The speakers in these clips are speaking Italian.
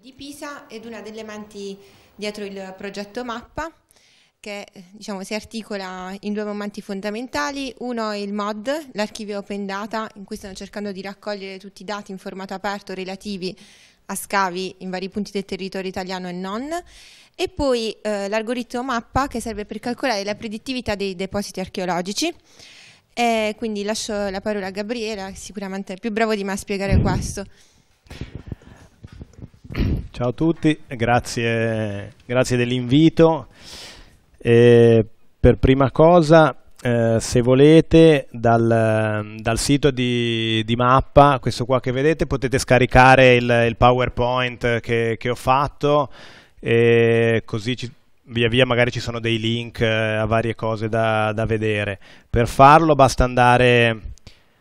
di Pisa ed una delle menti dietro il progetto Mappa che eh, diciamo, si articola in due momenti fondamentali. Uno è il MOD, l'archivio Open Data, in cui stanno cercando di raccogliere tutti i dati in formato aperto relativi a scavi in vari punti del territorio italiano e non, e poi eh, l'algoritmo Mappa che serve per calcolare la predittività dei depositi archeologici. E quindi lascio la parola a Gabriela, che sicuramente è più bravo di me a spiegare questo. Ciao a tutti, grazie, grazie dell'invito. per prima cosa, eh, se volete, dal, dal sito di, di, Mappa, questo qua che vedete, potete scaricare il, il PowerPoint che, che, ho fatto, e così ci, via via magari ci sono dei link eh, a varie cose da, da vedere. Per farlo basta andare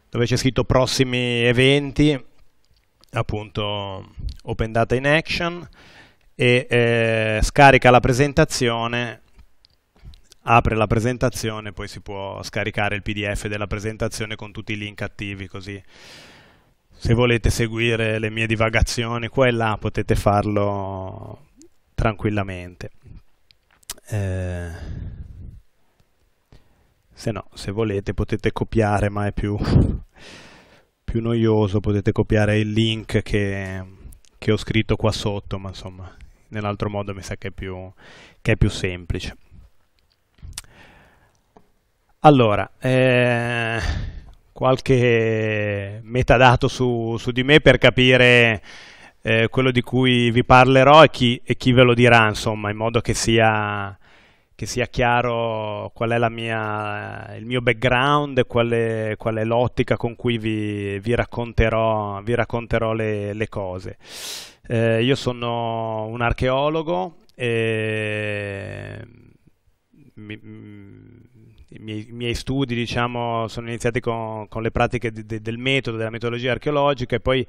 dove c'è scritto prossimi eventi appunto Open Data in Action e eh, scarica la presentazione, apre la presentazione, poi si può scaricare il PDF della presentazione con tutti i link attivi così. Se volete seguire le mie divagazioni qua e là potete farlo tranquillamente. Eh, se no, se volete potete copiare, ma è più più noioso potete copiare il link che, che ho scritto qua sotto, ma insomma nell'altro modo mi sa che è più, che è più semplice. Allora, eh, qualche metadato su, su, di me per capire eh, quello di cui vi parlerò e chi, e chi, ve lo dirà, insomma, in modo che sia che sia chiaro qual è mia, il mio background, qual è, qual è, l'ottica con cui vi, vi racconterò, vi racconterò le, le, cose. Eh, io sono un archeologo e mi, i, miei, i miei, studi diciamo, sono iniziati con, con le pratiche de, de, del metodo, della metodologia archeologica e poi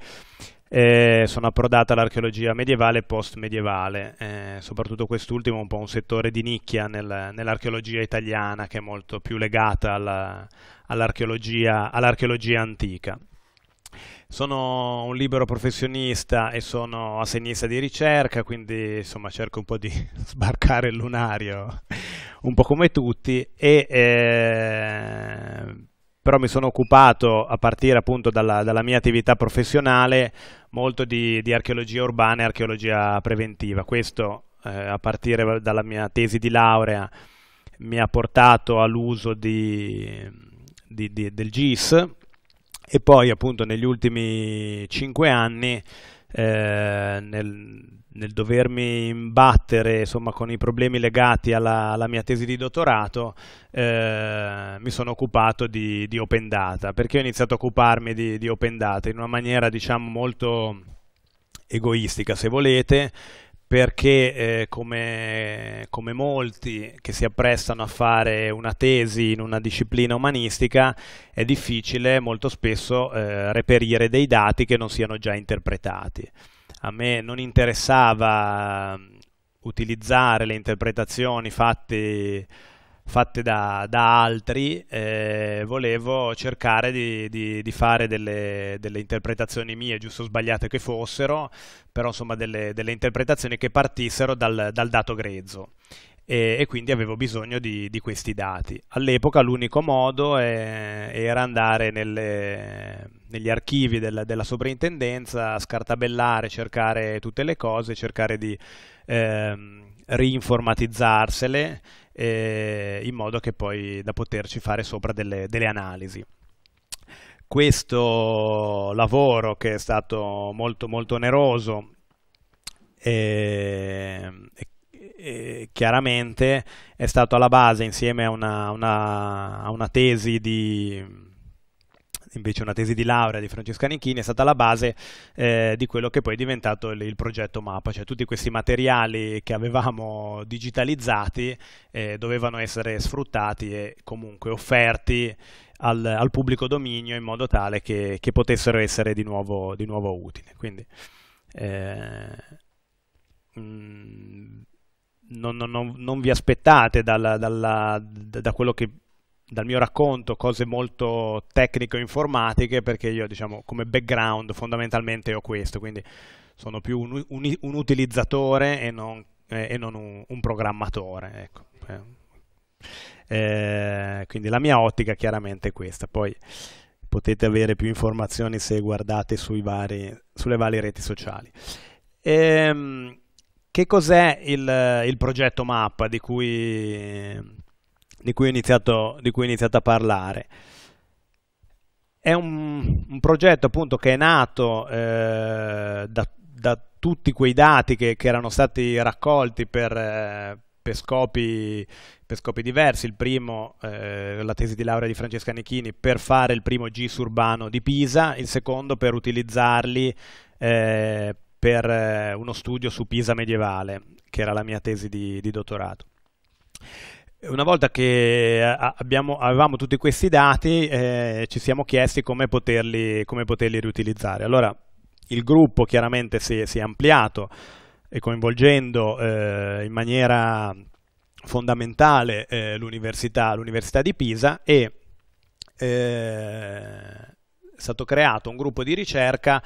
eh, sono approdata all'archeologia medievale e post-medievale, eh, soprattutto quest'ultimo è un po' un settore di nicchia nel, nell'archeologia italiana che è molto più legata alla, all'archeologia, all'archeologia antica. Sono un libero professionista e sono assegnista di ricerca, quindi insomma cerco un po' di sbarcare il lunario un po' come tutti e eh, però mi sono occupato a partire appunto dalla, dalla mia attività professionale molto di, di, archeologia urbana e archeologia preventiva. Questo eh, a partire dalla mia tesi di laurea mi ha portato all'uso di, di, del GIS e poi appunto negli ultimi cinque anni eh, nel, nel, dovermi imbattere insomma, con i problemi legati alla, alla mia tesi di dottorato, eh, mi sono occupato di, di, open data. Perché ho iniziato a occuparmi di, di open data? In una maniera diciamo molto egoistica, se volete, perché eh, come, come, molti che si apprestano a fare una tesi in una disciplina umanistica è difficile molto spesso eh, reperire dei dati che non siano già interpretati. A me non interessava mm, utilizzare le interpretazioni fatte fatte da, da altri, eh, volevo cercare di, di, di fare delle, delle, interpretazioni mie, giusto o sbagliate che fossero, però insomma delle, delle interpretazioni che partissero dal, dal dato grezzo e, e, quindi avevo bisogno di, di questi dati. All'epoca l'unico modo è, eh, era andare nelle, negli archivi della, della sovrintendenza, scartabellare, cercare tutte le cose, cercare di... Ehm, rinformatizzarsele eh, in modo che poi da poterci fare sopra delle, delle analisi questo lavoro che è stato molto molto oneroso ehm, e, e chiaramente è stato alla base insieme a una, una, a una tesi di invece una tesi di laurea di Francesca Nichini è stata la base eh, di quello che poi è diventato il, il, progetto Mappa, cioè tutti questi materiali che avevamo digitalizzati eh, dovevano essere sfruttati e comunque offerti al, al, pubblico dominio in modo tale che, che potessero essere di nuovo, di nuovo utili. Quindi, eh, mh, mm, non, non, non, vi aspettate dalla, dalla, da quello che dal mio racconto cose molto tecnico-informatiche perché io diciamo come background fondamentalmente ho questo, quindi sono più un, un, un utilizzatore e non, eh, e non un, un, programmatore. Ecco. Eh, quindi la mia ottica chiaramente è questa, poi potete avere più informazioni se guardate vari, sulle varie reti sociali. Ehm, che cos'è il, il progetto MAP di cui di cui ho iniziato, cui ho iniziato a parlare. È un, un, progetto appunto che è nato eh, da, da, tutti quei dati che, che erano stati raccolti per, eh, per, scopi, per, scopi, diversi. Il primo, eh, la tesi di laurea di Francesca Nichini, per fare il primo GIS urbano di Pisa, il secondo per utilizzarli eh, per eh, uno studio su Pisa medievale, che era la mia tesi di, di dottorato. Una volta che eh, abbiamo, avevamo tutti questi dati, eh, ci siamo chiesti come poterli, come poterli, riutilizzare. Allora, il gruppo chiaramente si, si è ampliato e eh, coinvolgendo eh, in maniera fondamentale eh, l'università, di Pisa e eh, è stato creato un gruppo di ricerca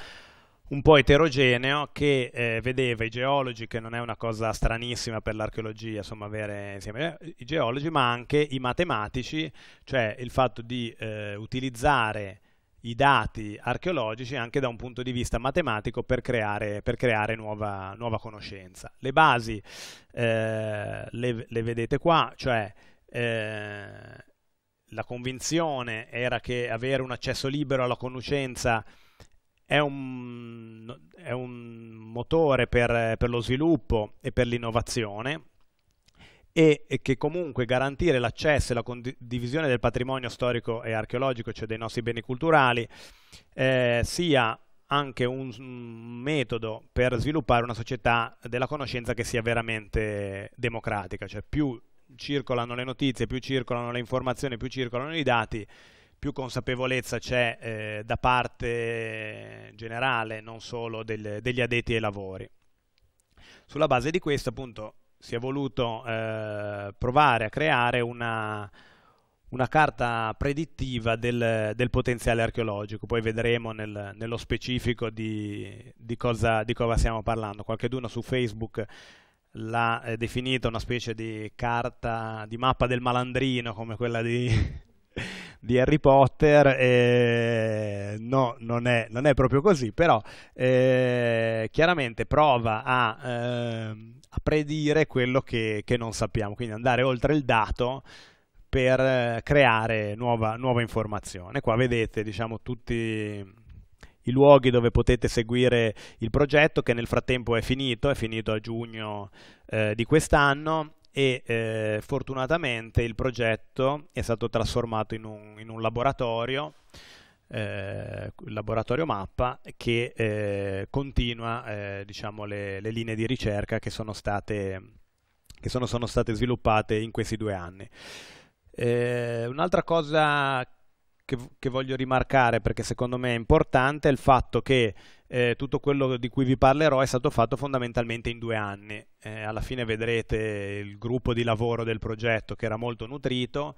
un po' eterogeneo che eh, vedeva i geologi, che non è una cosa stranissima per l'archeologia, insomma, avere insieme eh, i geologi, ma anche i matematici, cioè il fatto di eh, utilizzare i dati archeologici anche da un punto di vista matematico per creare, per creare nuova, nuova, conoscenza. Le basi eh, le, le, vedete qua, cioè eh, la convinzione era che avere un accesso libero alla conoscenza è un, è un motore per, per, lo sviluppo e per l'innovazione e, e che comunque garantire l'accesso e la condivisione del patrimonio storico e archeologico, cioè dei nostri beni culturali, eh, sia anche un, metodo per sviluppare una società della conoscenza che sia veramente democratica, cioè più circolano le notizie, più circolano le informazioni, più circolano i dati, più consapevolezza c'è eh, da parte generale, non solo del, degli addetti ai lavori. Sulla base di questo appunto si è voluto eh, provare a creare una, una carta predittiva del, del, potenziale archeologico, poi vedremo nel, nello specifico di, di, cosa, di, cosa, stiamo parlando. Qualcheduno su Facebook l'ha eh, definita una specie di carta, di mappa del malandrino, come quella di di Harry Potter, eh, no, non è, non è, proprio così, però eh, chiaramente prova a, ehm, a predire quello che, che non sappiamo, quindi andare oltre il dato per eh, creare nuova, nuova, informazione. Qua vedete diciamo, tutti i luoghi dove potete seguire il progetto che nel frattempo è finito, è finito a giugno eh, di quest'anno e eh, fortunatamente il progetto è stato trasformato in un, in un laboratorio eh, laboratorio mappa che eh, continua eh, diciamo le, le, linee di ricerca che sono state, che sono, sono state sviluppate in questi due anni. Eh, un'altra cosa che, che, voglio rimarcare perché secondo me è importante è il fatto che eh, tutto quello di cui vi parlerò è stato fatto fondamentalmente in due anni. Eh, alla fine vedrete il gruppo di lavoro del progetto che era molto nutrito,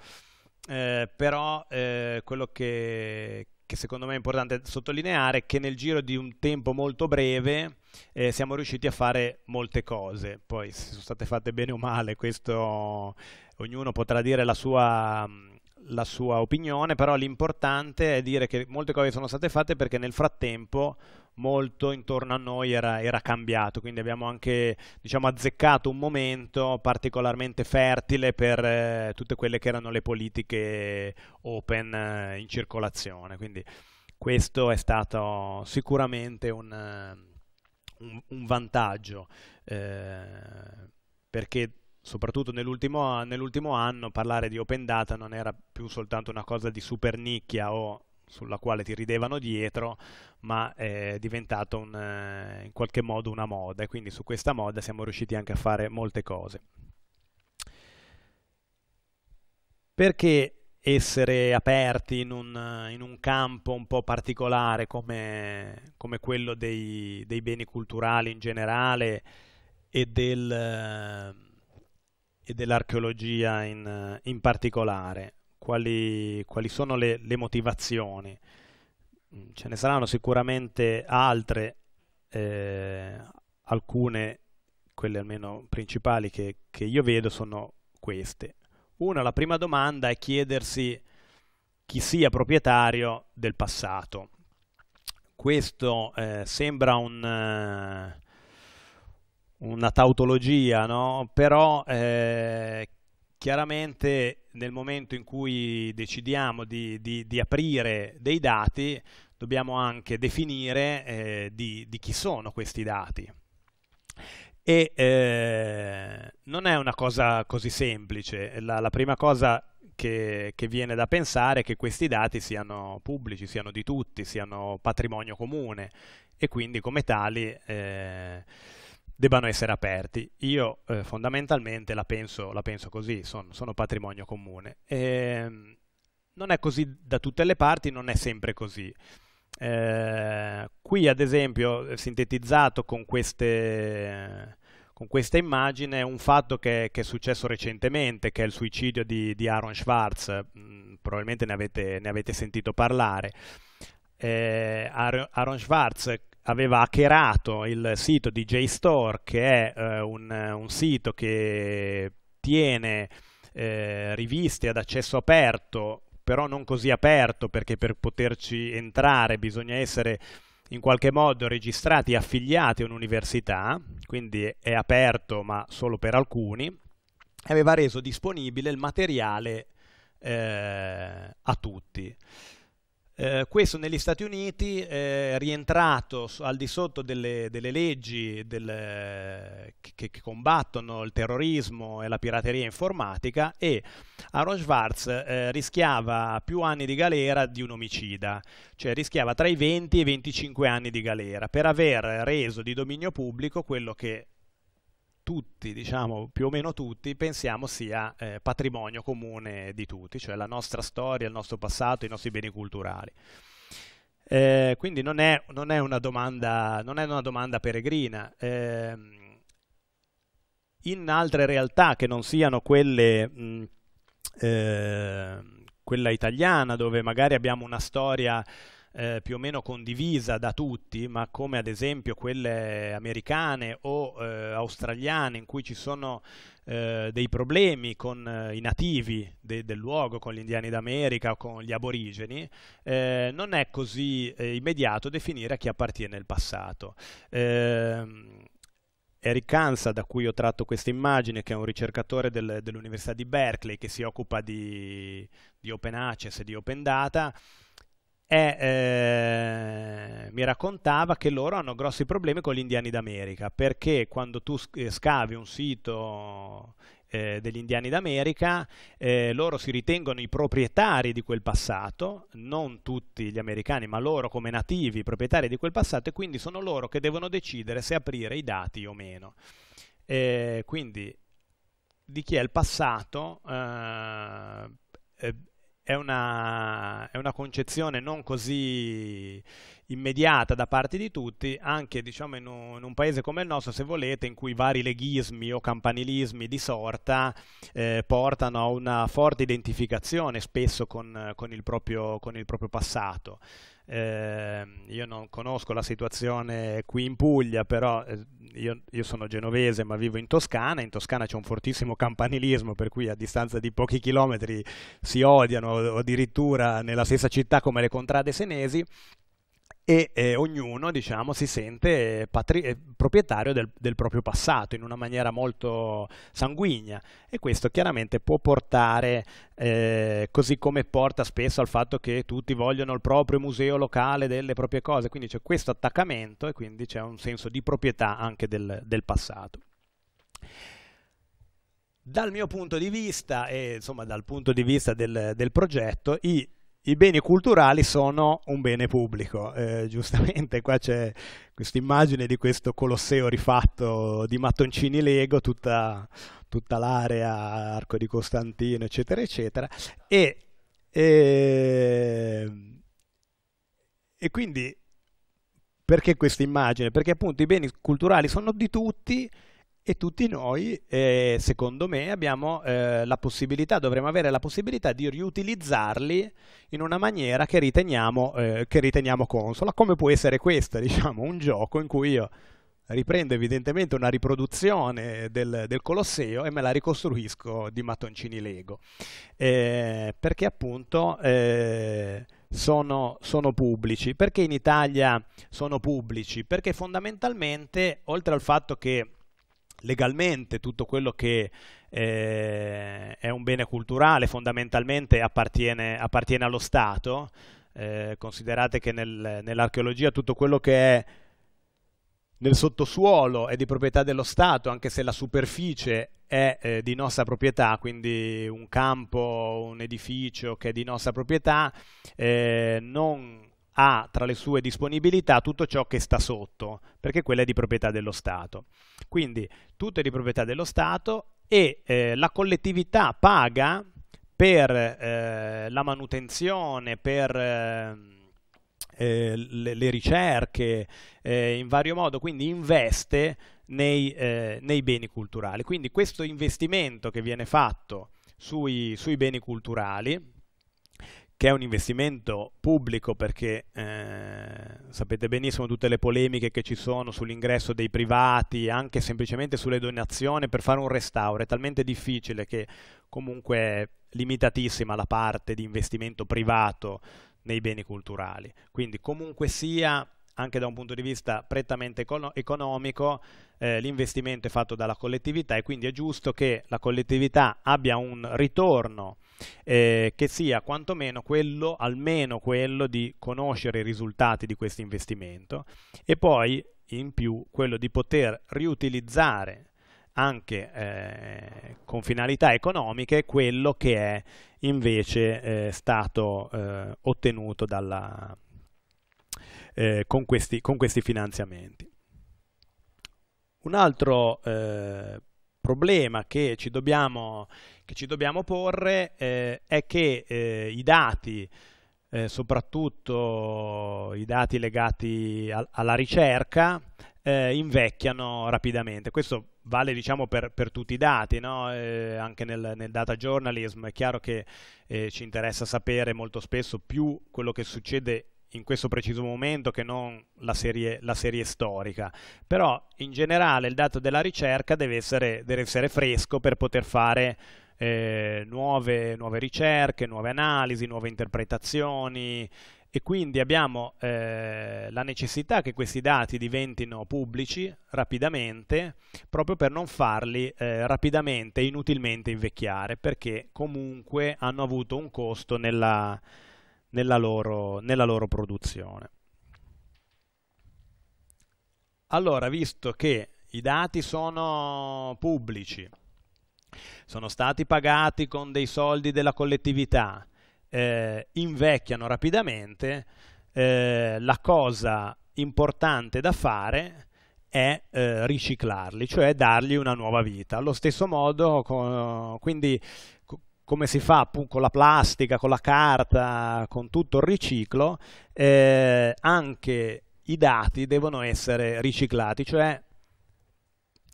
eh, però eh, quello che, che secondo me è importante sottolineare è che nel giro di un tempo molto breve eh, siamo riusciti a fare molte cose, poi se sono state fatte bene o male, questo ognuno potrà dire la sua la sua opinione, però l'importante è dire che molte cose sono state fatte perché nel frattempo molto intorno a noi era, era cambiato, quindi abbiamo anche diciamo, azzeccato un momento particolarmente fertile per eh, tutte quelle che erano le politiche open eh, in circolazione. Quindi questo è stato sicuramente un, eh, un, un vantaggio eh, perché soprattutto nell'ultimo, nell'ultimo anno, parlare di open data non era più soltanto una cosa di super nicchia o sulla quale ti ridevano dietro, ma è diventato un, eh, in qualche modo una moda e quindi su questa moda siamo riusciti anche a fare molte cose. Perché essere aperti in un, in un campo un po' particolare come, come quello dei, dei, beni culturali in generale e del e dell'archeologia in, eh, in particolare, quali, quali sono le, le, motivazioni. Mm, ce ne saranno sicuramente altre, eh, alcune, quelle almeno principali che, che, io vedo sono queste. Una, la prima domanda è chiedersi chi sia proprietario del passato. Questo eh, sembra un... Eh, una tautologia, no? però eh, chiaramente nel momento in cui decidiamo di, di, di aprire dei dati dobbiamo anche definire eh, di, di, chi sono questi dati. E eh, non è una cosa così semplice, la, la prima cosa che, che, viene da pensare è che questi dati siano pubblici, siano di tutti, siano patrimonio comune e quindi come tali eh, debbano essere aperti. Io eh, fondamentalmente la penso, la penso così, son, sono patrimonio comune. E, ehm, non è così da tutte le parti, non è sempre così. Eh, qui ad esempio sintetizzato con queste, con questa immagine un fatto che, che, è successo recentemente, che è il suicidio di, di Aaron Schwartz, mm, probabilmente ne avete, ne avete, sentito parlare. Eh, Aaron Schwartz aveva hackerato il sito di JSTOR, che è eh, un, un, sito che tiene eh, riviste ad accesso aperto, però non così aperto, perché per poterci entrare bisogna essere in qualche modo registrati e affiliati a un'università, quindi è aperto ma solo per alcuni, aveva reso disponibile il materiale eh, a tutti. Eh, questo negli Stati Uniti eh, è rientrato al di sotto delle, delle leggi del, che, che, combattono il terrorismo e la pirateria informatica e Aaron Schwartz eh, rischiava più anni di galera di un omicida, cioè rischiava tra i 20 e i 25 anni di galera per aver reso di dominio pubblico quello che tutti, diciamo più o meno tutti, pensiamo sia eh, patrimonio comune di tutti, cioè la nostra storia, il nostro passato, i nostri beni culturali. Eh, quindi non è, non, è domanda, non è, una domanda, peregrina. Eh, in altre realtà che non siano quelle, mh, eh, quella italiana, dove magari abbiamo una storia eh, più o meno condivisa da tutti, ma come ad esempio quelle americane o eh, australiane in cui ci sono eh, dei problemi con eh, i nativi de del luogo, con gli indiani d'America o con gli aborigeni, eh, non è così eh, immediato definire a chi appartiene il passato. Ehm, Eric Kansa, da cui ho tratto questa immagine, che è un ricercatore del, dell'Università di Berkeley che si occupa di, di open access e di open data, e, eh, mi raccontava che loro hanno grossi problemi con gli indiani d'America perché quando tu eh, scavi un sito eh, degli indiani d'America, eh, loro si ritengono i proprietari di quel passato, non tutti gli americani, ma loro come nativi proprietari di quel passato e quindi sono loro che devono decidere se aprire i dati o meno. Eh, quindi di chi è il passato eh, è una, è una, concezione non così immediata da parte di tutti, anche diciamo, in, un, in, un, paese come il nostro, se volete, in cui vari leghismi o campanilismi di sorta eh, portano a una forte identificazione spesso con, con, il, proprio, con il proprio passato. Eh, io non conosco la situazione qui in Puglia, però eh, io, io, sono genovese ma vivo in Toscana. In Toscana c'è un fortissimo campanilismo, per cui a distanza di pochi chilometri si odiano addirittura nella stessa città come le contrade senesi e eh, ognuno diciamo, si sente eh, patri- eh, proprietario del, del, proprio passato in una maniera molto sanguigna e questo chiaramente può portare, eh, così come porta spesso al fatto che tutti vogliono il proprio museo locale delle proprie cose, quindi c'è questo attaccamento e quindi c'è un senso di proprietà anche del, del passato. Dal mio punto di vista e insomma dal punto di vista del, del progetto, i i beni culturali sono un bene pubblico. Eh, giustamente qua c'è questa immagine di questo Colosseo rifatto di mattoncini Lego, tutta, tutta l'area Arco di Costantino, eccetera, eccetera. E, eh, e quindi perché questa immagine? Perché appunto i beni culturali sono di tutti e tutti noi, eh, secondo me, abbiamo eh, la possibilità, dovremmo avere la possibilità di riutilizzarli in una maniera che riteniamo, eh, che riteniamo consola, come può essere questo, diciamo, un gioco in cui io riprendo evidentemente una riproduzione del, del Colosseo e me la ricostruisco di mattoncini Lego, eh, perché appunto... Eh, sono, sono, pubblici perché in Italia sono pubblici perché fondamentalmente oltre al fatto che legalmente tutto quello che eh, è un bene culturale fondamentalmente appartiene, appartiene allo Stato. Eh, considerate che nel, nell'archeologia tutto quello che è nel sottosuolo è di proprietà dello Stato, anche se la superficie è eh, di nostra proprietà, quindi un campo, un edificio che è di nostra proprietà, eh, non ha tra le sue disponibilità tutto ciò che sta sotto, perché quella è di proprietà dello Stato. Quindi tutto è di proprietà dello Stato e eh, la collettività paga per eh, la manutenzione, per eh, eh le, le, ricerche eh, in vario modo, quindi investe nei, eh, nei, beni culturali. Quindi questo investimento che viene fatto sui, sui beni culturali, che è un investimento pubblico perché eh, sapete benissimo tutte le polemiche che ci sono sull'ingresso dei privati, anche semplicemente sulle donazioni per fare un restauro, è talmente difficile che comunque è limitatissima la parte di investimento privato nei beni culturali. Quindi comunque sia, anche da un punto di vista prettamente economico, eh, l'investimento è fatto dalla collettività e quindi è giusto che la collettività abbia un ritorno eh, che sia quantomeno quello, almeno quello di conoscere i risultati di questo investimento e poi in più quello di poter riutilizzare anche eh, con finalità economiche quello che è invece eh, stato eh, ottenuto dalla, eh, con questi, con, questi, finanziamenti. Un altro eh, problema che ci dobbiamo, che ci dobbiamo porre eh, è che eh, i dati, eh, soprattutto i dati legati a, alla ricerca, eh, invecchiano rapidamente. Questo vale diciamo, per, per, tutti i dati, no? eh, anche nel, nel, data journalism è chiaro che eh, ci interessa sapere molto spesso più quello che succede in questo preciso momento che non la serie, la serie storica, però in generale il dato della ricerca deve essere, deve essere fresco per poter fare eh, nuove, nuove, ricerche, nuove analisi, nuove interpretazioni e quindi abbiamo eh, la necessità che questi dati diventino pubblici rapidamente proprio per non farli eh, rapidamente e inutilmente invecchiare perché comunque hanno avuto un costo nella, nella loro, nella loro produzione. Allora, visto che i dati sono pubblici, sono stati pagati con dei soldi della collettività, eh, invecchiano rapidamente, eh, la cosa importante da fare è eh, riciclarli, cioè dargli una nuova vita. Allo stesso modo, con, quindi come si fa appunto con la plastica, con la carta, con tutto il riciclo, eh, anche i dati devono essere riciclati, cioè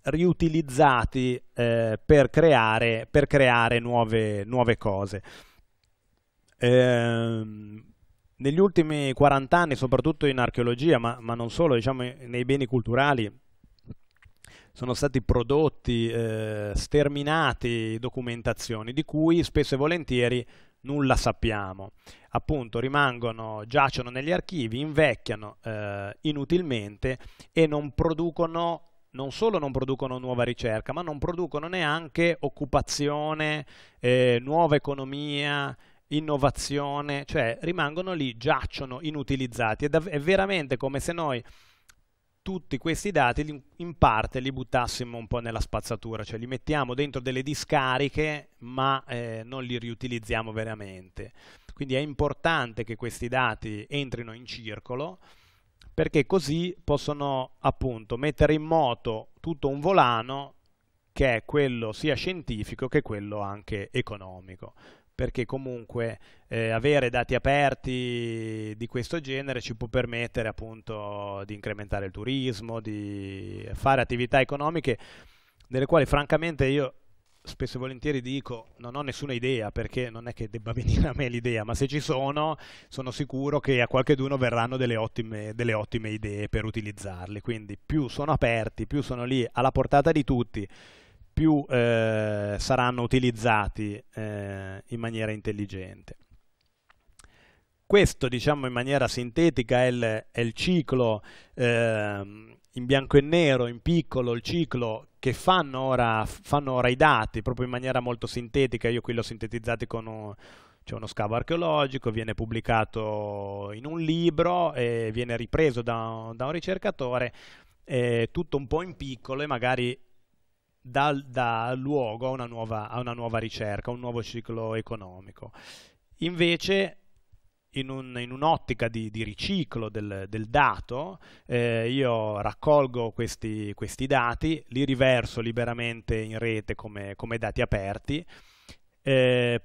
riutilizzati eh, per creare, per creare nuove, nuove cose. Eh, negli ultimi 40 anni, soprattutto in archeologia, ma, ma non solo, diciamo nei beni culturali, sono stati prodotti, eh, sterminati documentazioni di cui spesso e volentieri nulla sappiamo. Appunto, rimangono, giacciono negli archivi, invecchiano eh, inutilmente e non producono non solo non producono nuova ricerca, ma non producono neanche occupazione, eh, nuova economia, innovazione, cioè rimangono lì, giacciono inutilizzati. È, è veramente come se noi tutti questi dati in parte li buttassimo un po' nella spazzatura, cioè li mettiamo dentro delle discariche ma eh, non li riutilizziamo veramente. Quindi è importante che questi dati entrino in circolo perché così possono appunto mettere in moto tutto un volano che è quello sia scientifico che quello anche economico perché comunque eh, avere dati aperti di questo genere ci può permettere appunto di incrementare il turismo, di fare attività economiche delle quali francamente io spesso e volentieri dico non ho nessuna idea perché non è che debba venire a me l'idea, ma se ci sono sono sicuro che a qualcheduno verranno delle ottime, delle ottime idee per utilizzarle quindi più sono aperti, più sono lì alla portata di tutti più eh, saranno utilizzati eh, in maniera intelligente. Questo, diciamo in maniera sintetica, è il, è il ciclo eh, in bianco e nero, in piccolo, il ciclo che fanno ora, fanno ora i dati, proprio in maniera molto sintetica. Io qui l'ho sintetizzato con un, c'è uno scavo archeologico, viene pubblicato in un libro e viene ripreso da, da un ricercatore, eh, tutto un po' in piccolo e magari dà, dà luogo a una, nuova, a una nuova ricerca, a un nuovo ciclo economico. Invece in, un, in, un'ottica di, di riciclo del, del dato, eh, io raccolgo questi, questi, dati, li riverso liberamente in rete come, come dati aperti, eh,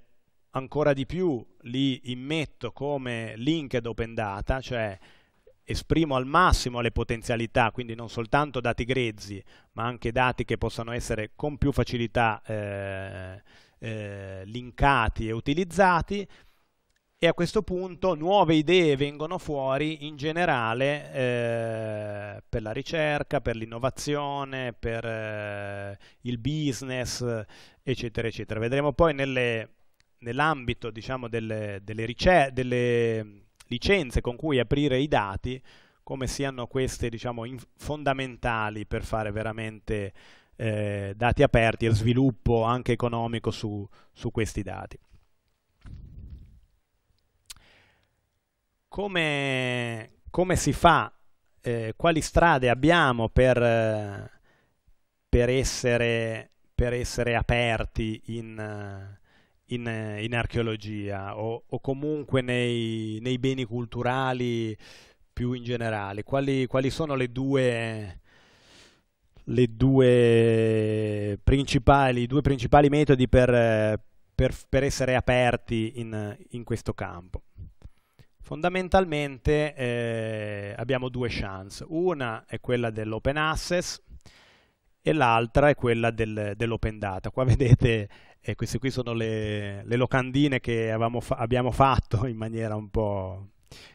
ancora di più li immetto come linked open data, cioè esprimo al massimo le potenzialità, quindi non soltanto dati grezzi, ma anche dati che possano essere con più facilità eh, eh, linkati e utilizzati, e a questo punto nuove idee vengono fuori in generale eh, per la ricerca, per l'innovazione, per eh, il business, eccetera, eccetera. Vedremo poi nell'ambito nell diciamo, delle, delle, delle, licenze con cui aprire i dati, come siano queste diciamo, fondamentali per fare veramente eh, dati aperti e sviluppo anche economico su, su questi dati. Come, come si fa, eh, quali strade abbiamo per, per, essere, per essere, aperti in, in, eh, in archeologia o, o comunque nei, nei, beni culturali più in generale? Quali, quali sono le due, le due principali, i due principali metodi per, per, per essere aperti in, in, questo campo? Fondamentalmente eh, abbiamo due chance, una è quella dell'open access e l'altra è quella del, dell'open data. Qua vedete e queste qui sono le, le locandine che fa abbiamo fatto in maniera un po'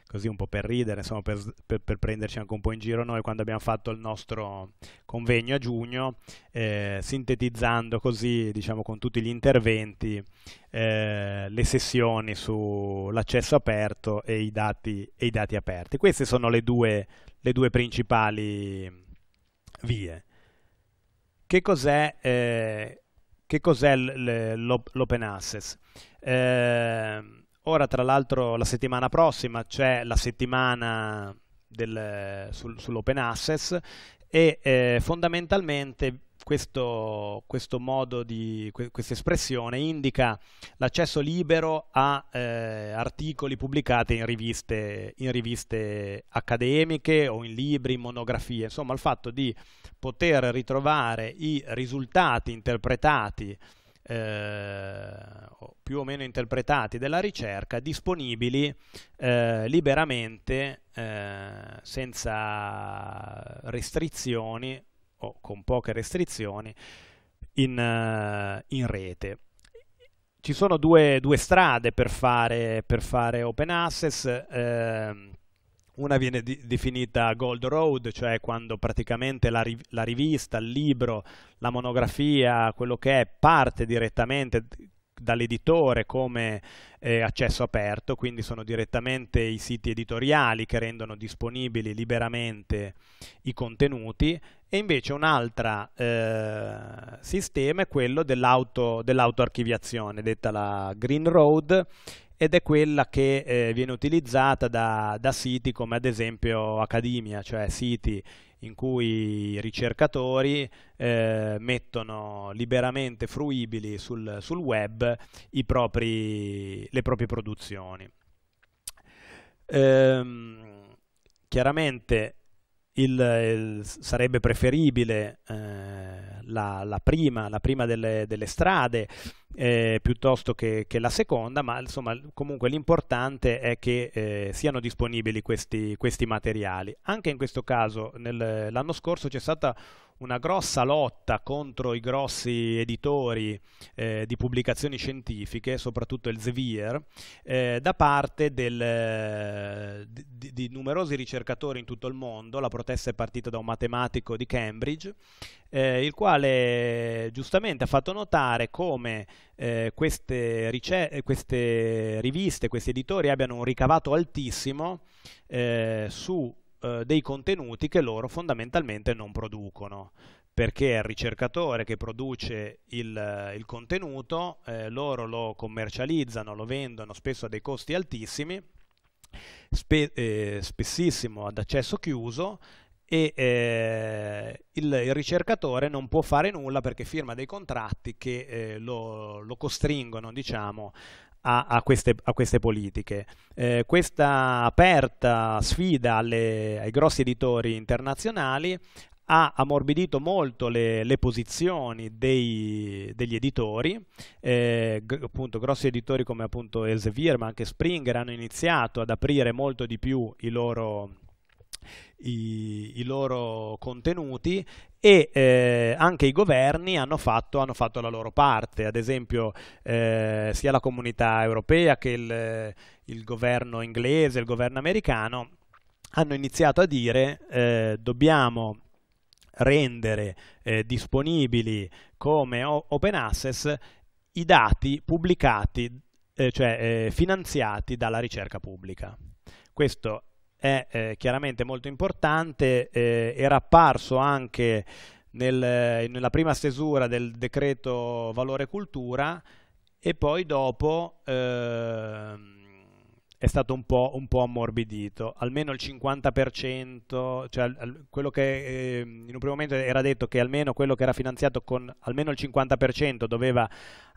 così un po' per ridere, insomma, per, per, per, prenderci anche un po' in giro noi quando abbiamo fatto il nostro convegno a giugno, eh, sintetizzando così, diciamo, con tutti gli interventi, eh, le sessioni sull'accesso aperto e i, dati, e i dati, aperti. Queste sono le due, le due principali vie. Che cos'è eh, che cos'è l'open access? Eh, ora, tra l'altro, la settimana prossima c'è la settimana del, sul, sull'open access e eh, fondamentalmente questo, questo, modo di questa espressione indica l'accesso libero a eh, articoli pubblicati in riviste, in riviste, accademiche o in libri, in monografie, insomma il fatto di poter ritrovare i risultati interpretati eh, più o meno interpretati della ricerca disponibili eh, liberamente eh, senza restrizioni o con poche restrizioni in, eh, in rete. Ci sono due, due strade per fare, per fare, open access. Eh, una viene di definita Gold Road, cioè quando praticamente la, riv la, rivista, il libro, la monografia, quello che è, parte direttamente dall'editore come eh, accesso aperto, quindi sono direttamente i siti editoriali che rendono disponibili liberamente i contenuti e invece un altro eh, sistema è quello dell'autoarchiviazione, detta la Green Road, ed è quella che eh, viene utilizzata da, da, siti come ad esempio Academia, cioè siti in cui i ricercatori eh, mettono liberamente fruibili sul, sul web propri, le proprie produzioni. Ehm, chiaramente il, il, sarebbe preferibile eh, la, la, prima, la prima delle, delle strade eh, piuttosto che, che, la seconda, ma insomma comunque l'importante è che eh, siano disponibili questi, questi, materiali. Anche in questo caso nel, l'anno scorso c'è stata una grossa lotta contro i grossi editori eh, di pubblicazioni scientifiche, soprattutto Elsevier, eh, da parte del, eh, di, di, numerosi ricercatori in tutto il mondo. La protesta è partita da un matematico di Cambridge, eh, il quale giustamente ha fatto notare come eh, queste, queste, riviste, questi editori abbiano un ricavato altissimo eh, su eh, dei contenuti che loro fondamentalmente non producono perché è il ricercatore che produce il, eh, il contenuto, eh, loro lo commercializzano, lo vendono spesso a dei costi altissimi, spe, eh, spessissimo ad accesso chiuso e eh, il, il, ricercatore non può fare nulla perché firma dei contratti che eh, lo, lo, costringono diciamo, a, a, queste, a queste, politiche. Eh, questa aperta sfida alle, ai grossi editori internazionali ha ammorbidito molto le, le posizioni dei, degli editori, eh, appunto grossi editori come appunto Elsevier ma anche Springer hanno iniziato ad aprire molto di più i loro, i, i loro contenuti e eh, anche i governi hanno fatto, hanno fatto, la loro parte, ad esempio eh, sia la comunità europea che il, il governo inglese, il governo americano hanno iniziato a dire eh, dobbiamo rendere eh, disponibili come open access i dati pubblicati, eh, cioè eh, finanziati dalla ricerca pubblica. Questo è eh, chiaramente molto importante, eh, era apparso anche nel, nella prima stesura del decreto valore cultura e poi dopo... Eh, è stato un po', un po', ammorbidito, almeno il 50%, cioè quello che eh, in un primo momento era detto che almeno quello che era finanziato con almeno il 50% doveva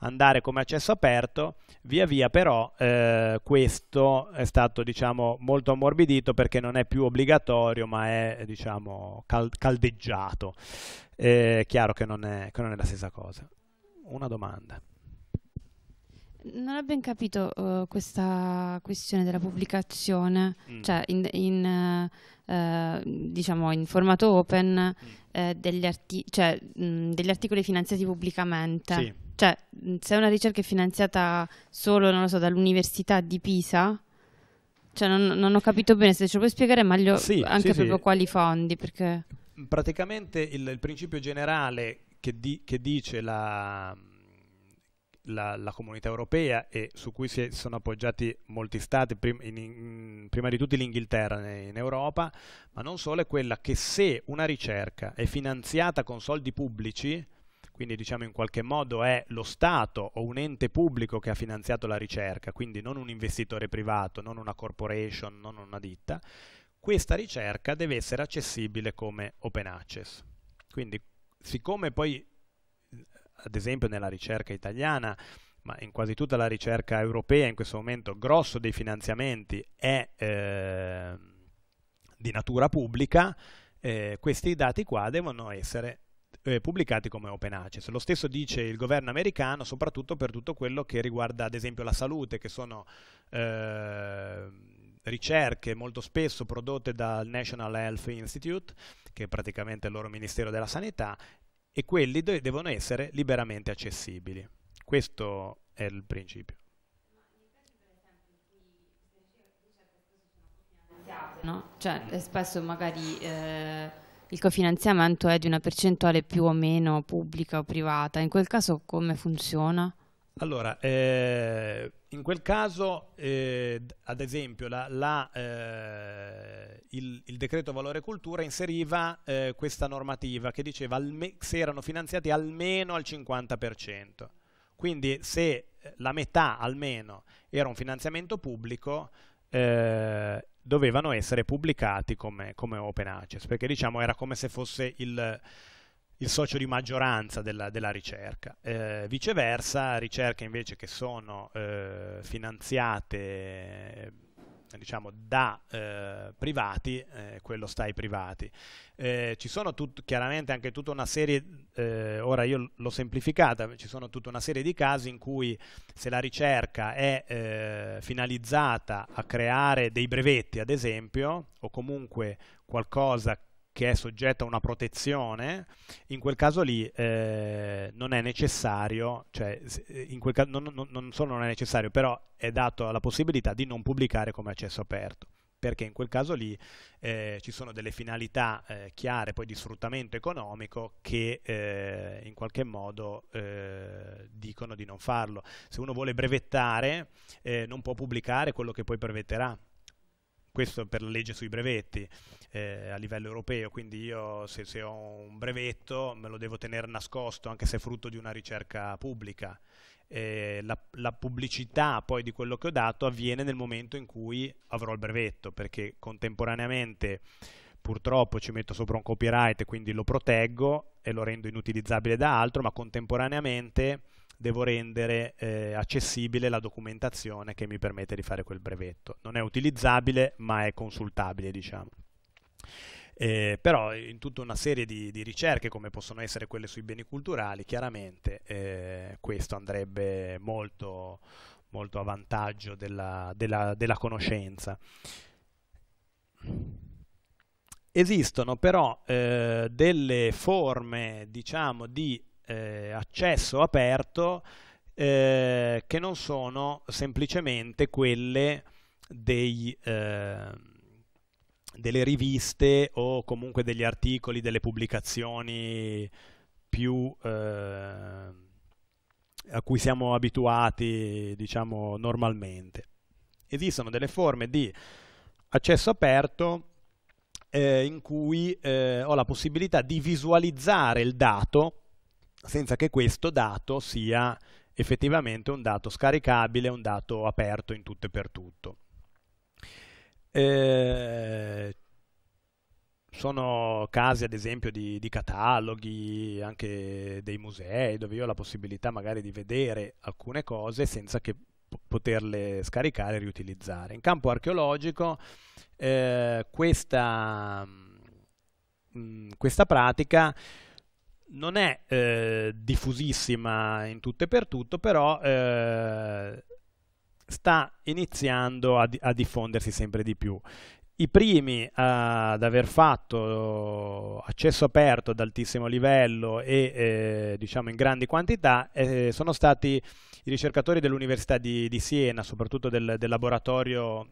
andare come accesso aperto, via via però eh, questo è stato diciamo, molto ammorbidito perché non è più obbligatorio ma è diciamo, cal caldeggiato. Eh, è chiaro che non è, che non è la stessa cosa. Una domanda non ho ben capito uh, questa questione della pubblicazione, mm. cioè in, in, uh, diciamo in, formato open mm. Eh, degli, arti cioè, mh, mm, degli, articoli finanziati pubblicamente. Sì. Cioè, mh, mm, se una ricerca è finanziata solo, so, dall'Università di Pisa, cioè non, non, ho capito bene se ce lo puoi spiegare meglio sì, anche sì, proprio quali fondi. Perché... Praticamente il, il principio generale che, di, che dice la la, la, comunità europea e su cui si sono appoggiati molti stati, prim, in, in, prima di tutti l'Inghilterra in, in Europa, ma non solo, è quella che se una ricerca è finanziata con soldi pubblici, quindi diciamo in qualche modo è lo Stato o un ente pubblico che ha finanziato la ricerca, quindi non un investitore privato, non una corporation, non una ditta, questa ricerca deve essere accessibile come open access. Quindi siccome poi ad esempio nella ricerca italiana, ma in quasi tutta la ricerca europea in questo momento grosso dei finanziamenti è eh, di natura pubblica, eh, questi dati qua devono essere eh, pubblicati come open access. Lo stesso dice il governo americano, soprattutto per tutto quello che riguarda ad esempio la salute, che sono ehm, ricerche molto spesso prodotte dal National Health Institute, che è praticamente il loro Ministero della Sanità, e quelli de devono essere liberamente accessibili. Questo è il principio. No? Cioè, eh, spesso magari eh, il cofinanziamento è di una percentuale più o meno pubblica o privata. In quel caso come funziona? Allora, eh, in quel caso, eh, ad esempio, la, la, eh, il, il, decreto valore cultura inseriva eh, questa normativa che diceva alme- se erano finanziati almeno al 50%. Quindi se eh, la metà almeno era un finanziamento pubblico, eh, dovevano essere pubblicati come, come, open access, perché diciamo era come se fosse il il socio di maggioranza della, della ricerca. Eh, viceversa, ricerche invece che sono eh, finanziate eh, diciamo, da eh, privati, eh, quello sta ai privati. Eh, ci sono tut, chiaramente anche tutta una serie, eh, ora io l'ho semplificata, ci sono tutta una serie di casi in cui se la ricerca è eh, finalizzata a creare dei brevetti, ad esempio, o comunque qualcosa che che è soggetta a una protezione, in quel caso lì eh, non è necessario, cioè eh, in quel caso non, non, non solo non è necessario, però è dato la possibilità di non pubblicare come accesso aperto perché in quel caso lì eh, ci sono delle finalità eh, chiare poi di sfruttamento economico che eh, in qualche modo eh, dicono di non farlo. Se uno vuole brevettare eh, non può pubblicare quello che poi brevetterà questo per la legge sui brevetti eh, a livello europeo, quindi io se, se, ho un brevetto me lo devo tenere nascosto anche se è frutto di una ricerca pubblica. Eh, la, la, pubblicità poi di quello che ho dato avviene nel momento in cui avrò il brevetto, perché contemporaneamente purtroppo ci metto sopra un copyright, e quindi lo proteggo e lo rendo inutilizzabile da altro, ma contemporaneamente devo rendere eh, accessibile la documentazione che mi permette di fare quel brevetto. Non è utilizzabile, ma è consultabile, diciamo. Eh, però in tutta una serie di, di, ricerche come possono essere quelle sui beni culturali chiaramente eh, questo andrebbe molto, molto a vantaggio della, della, della conoscenza esistono però eh, delle forme diciamo di eh, accesso aperto eh, che non sono semplicemente quelle dei, eh, delle riviste o comunque degli articoli, delle pubblicazioni più eh, a cui siamo abituati diciamo normalmente. Esistono delle forme di accesso aperto eh, in cui eh, ho la possibilità di visualizzare il dato senza che questo dato sia effettivamente un dato scaricabile, un dato aperto in tutto e per tutto. Eh, sono casi ad esempio di, di, cataloghi, anche dei musei, dove io ho la possibilità magari di vedere alcune cose senza che poterle scaricare e riutilizzare. In campo archeologico eh, questa, mh, mm, questa pratica non è eh, diffusissima in tutto e per tutto, però eh, sta iniziando a, a, diffondersi sempre di più. I primi ad aver fatto accesso aperto ad altissimo livello e eh, diciamo in grandi quantità eh, sono stati i ricercatori dell'Università di, di Siena, soprattutto del, del laboratorio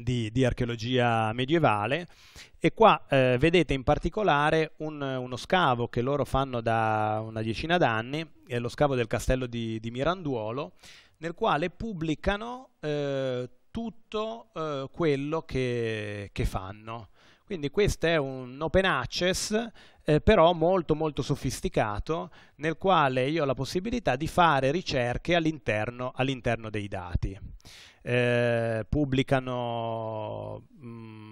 di, di, archeologia medievale e qua eh, vedete in particolare un, uno scavo che loro fanno da una decina d'anni, è lo scavo del castello di, di Miranduolo, nel quale pubblicano eh, tutto eh, quello che, che fanno. Quindi questo è un open access eh, però molto molto sofisticato nel quale io ho la possibilità di fare ricerche all'interno, all dei dati. Eh, pubblicano mh, mm,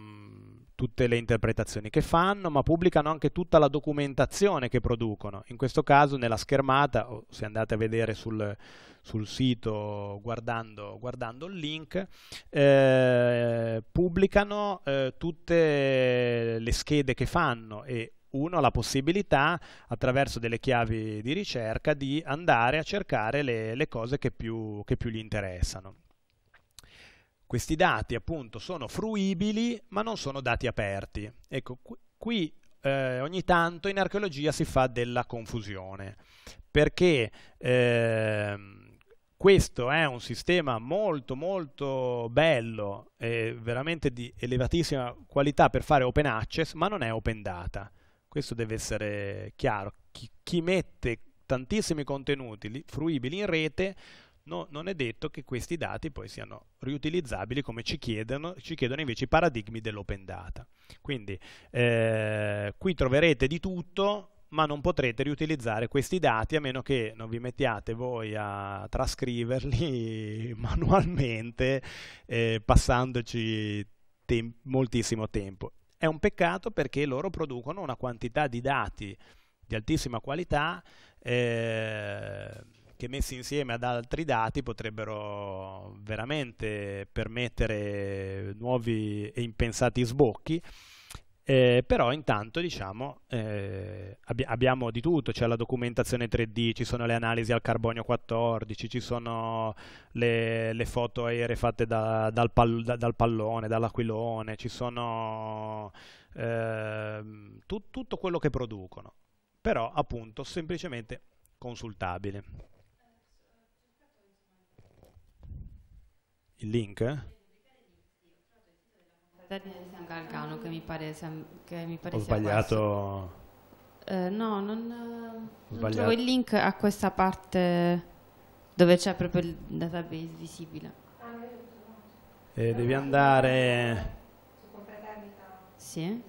tutte le interpretazioni che fanno, ma pubblicano anche tutta la documentazione che producono. In questo caso nella schermata, o se andate a vedere sul, sul sito guardando, guardando, il link, eh, pubblicano eh, tutte le schede che fanno e uno ha la possibilità, attraverso delle chiavi di ricerca, di andare a cercare le, le cose che più, che più gli interessano. Questi dati appunto sono fruibili ma non sono dati aperti. Ecco, qui eh, ogni tanto in archeologia si fa della confusione perché eh, questo è un sistema molto molto bello e veramente di elevatissima qualità per fare open access ma non è open data questo deve essere chiaro chi, chi mette tantissimi contenuti fruibili in rete no, non è detto che questi dati poi siano riutilizzabili come ci chiedono, ci chiedono invece i paradigmi dell'open data. Quindi eh, qui troverete di tutto, ma non potrete riutilizzare questi dati a meno che non vi mettiate voi a trascriverli manualmente eh, passandoci tem moltissimo tempo. È un peccato perché loro producono una quantità di dati di altissima qualità eh, che messi insieme ad altri dati potrebbero veramente permettere nuovi e impensati sbocchi. Eh, però intanto diciamo eh, abbi abbiamo di tutto, c'è la documentazione 3D, ci sono le analisi al carbonio 14, ci sono le, le foto aeree fatte da, dal, pal da, dal, pallone, dall'aquilone, ci sono eh, tu tutto quello che producono, però appunto semplicemente consultabile. il link? Termine San Galgano che mi pare che mi pare Ho sbagliato eh, no, non, eh, non trovo il link a questa parte dove c'è proprio il database visibile. Eh, devi andare Sì.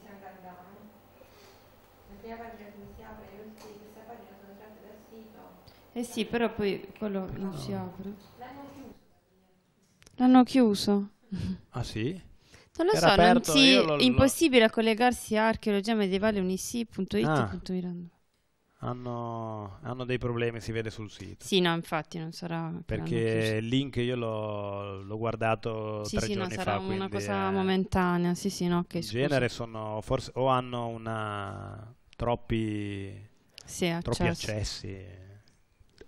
Eh sì, però poi quello non si apre. L'hanno chiuso. Ah sì? Non lo Era so, aperto, non si... Lo, impossibile lo... collegarsi a archeologia medievale unissi.it. Ah. Hanno, hanno, dei problemi, si vede sul sito. Sì, no, infatti non sarà... Perché il link io l'ho, l'ho guardato sì, tre sì, giorni no, sarà fa, una cosa è... Eh, momentanea, sì, sì, no, okay, In genere sono, forse, o hanno una... troppi, sì, accessi. troppi accessi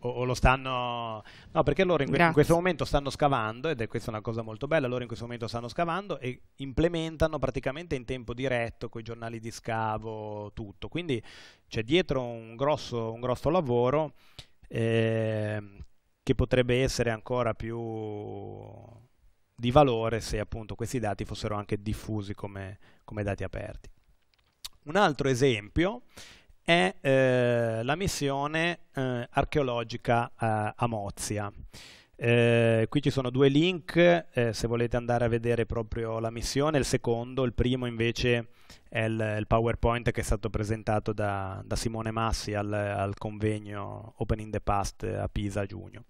o, o, lo stanno... No, perché loro in, que in, questo momento stanno scavando, ed è questa una cosa molto bella, loro in questo momento stanno scavando e implementano praticamente in tempo diretto con i giornali di scavo, tutto. Quindi c'è dietro un grosso, un grosso lavoro eh, che potrebbe essere ancora più di valore se appunto questi dati fossero anche diffusi come, come dati aperti. Un altro esempio è eh, la missione eh, archeologica a, a Mozia. Eh, qui ci sono due link eh, se volete andare a vedere proprio la missione, il secondo, il primo invece è il, il PowerPoint che è stato presentato da, da Simone Massi al, al, convegno Open in the Past a Pisa a giugno.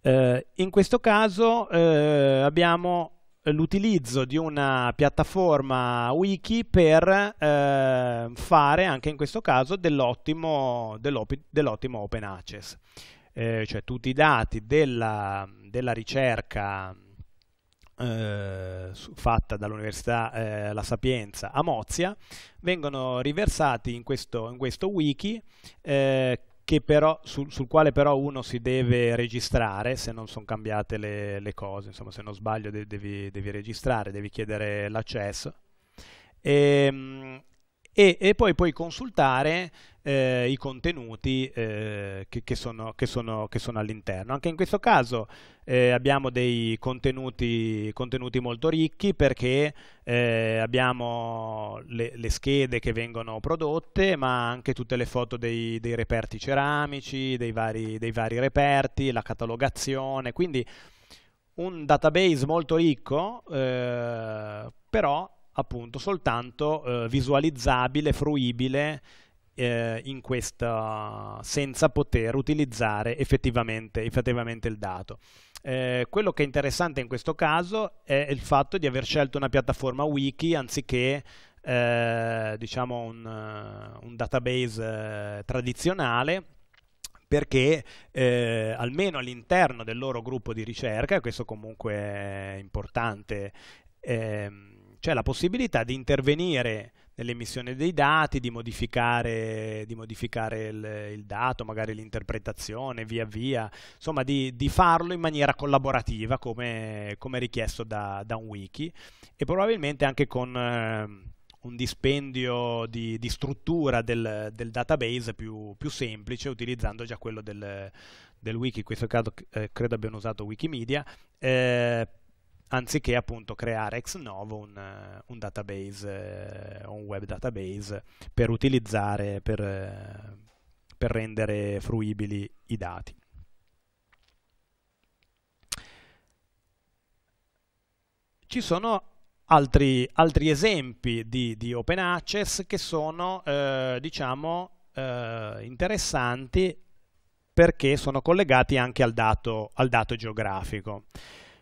Eh, in questo caso eh, abbiamo l'utilizzo di una piattaforma wiki per eh, fare anche in questo caso dell'ottimo, dell'opi- dell'ottimo open access, eh, cioè tutti i dati della, della ricerca eh, fatta dall'Università eh, La Sapienza a Mozia vengono riversati in questo, in questo wiki che eh, però, sul, sul, quale però uno si deve registrare se non sono cambiate le, le, cose, insomma se non sbaglio devi, devi registrare, devi chiedere l'accesso. E, ehm, e, e poi puoi consultare eh, i contenuti eh, che, che, sono, che, sono, che sono all'interno. Anche in questo caso eh, abbiamo dei contenuti, contenuti, molto ricchi perché eh, abbiamo le, le, schede che vengono prodotte, ma anche tutte le foto dei, dei reperti ceramici, dei vari, dei vari reperti, la catalogazione, quindi un database molto ricco, eh, però appunto soltanto eh, visualizzabile, fruibile eh, in questa, senza poter utilizzare effettivamente, effettivamente il dato. Eh, quello che è interessante in questo caso è il fatto di aver scelto una piattaforma wiki anziché eh, diciamo un, eh, un database eh, tradizionale perché eh, almeno all'interno del loro gruppo di ricerca, questo comunque è importante, ehm, c'è la possibilità di intervenire nell'emissione dei dati, di modificare, di modificare il, il, dato, magari l'interpretazione, via via, insomma di, di farlo in maniera collaborativa come, come richiesto da, da, un wiki e probabilmente anche con eh, un dispendio di, di struttura del, del database più, più, semplice utilizzando già quello del, del wiki, in questo caso eh, credo abbiano usato Wikimedia, eh, anziché appunto creare ex novo un, eh, un database o eh, un web database per utilizzare, per, eh, per rendere fruibili i dati. Ci sono Altri, altri, esempi di, di, open access che sono eh, diciamo eh, interessanti perché sono collegati anche al dato, al dato geografico.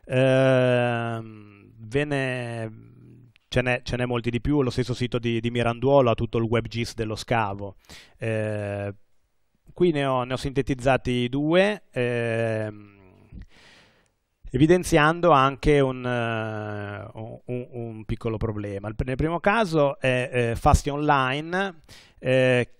Ehm, ve ne, ce n'è, ce n'è, molti di più, lo stesso sito di, di Miranduolo ha tutto il web GIS dello scavo. Eh, qui ne ho, ne ho, sintetizzati due, eh, evidenziando anche un, uh, un, un, piccolo problema. Nel primo caso è eh, Fasti Online, eh,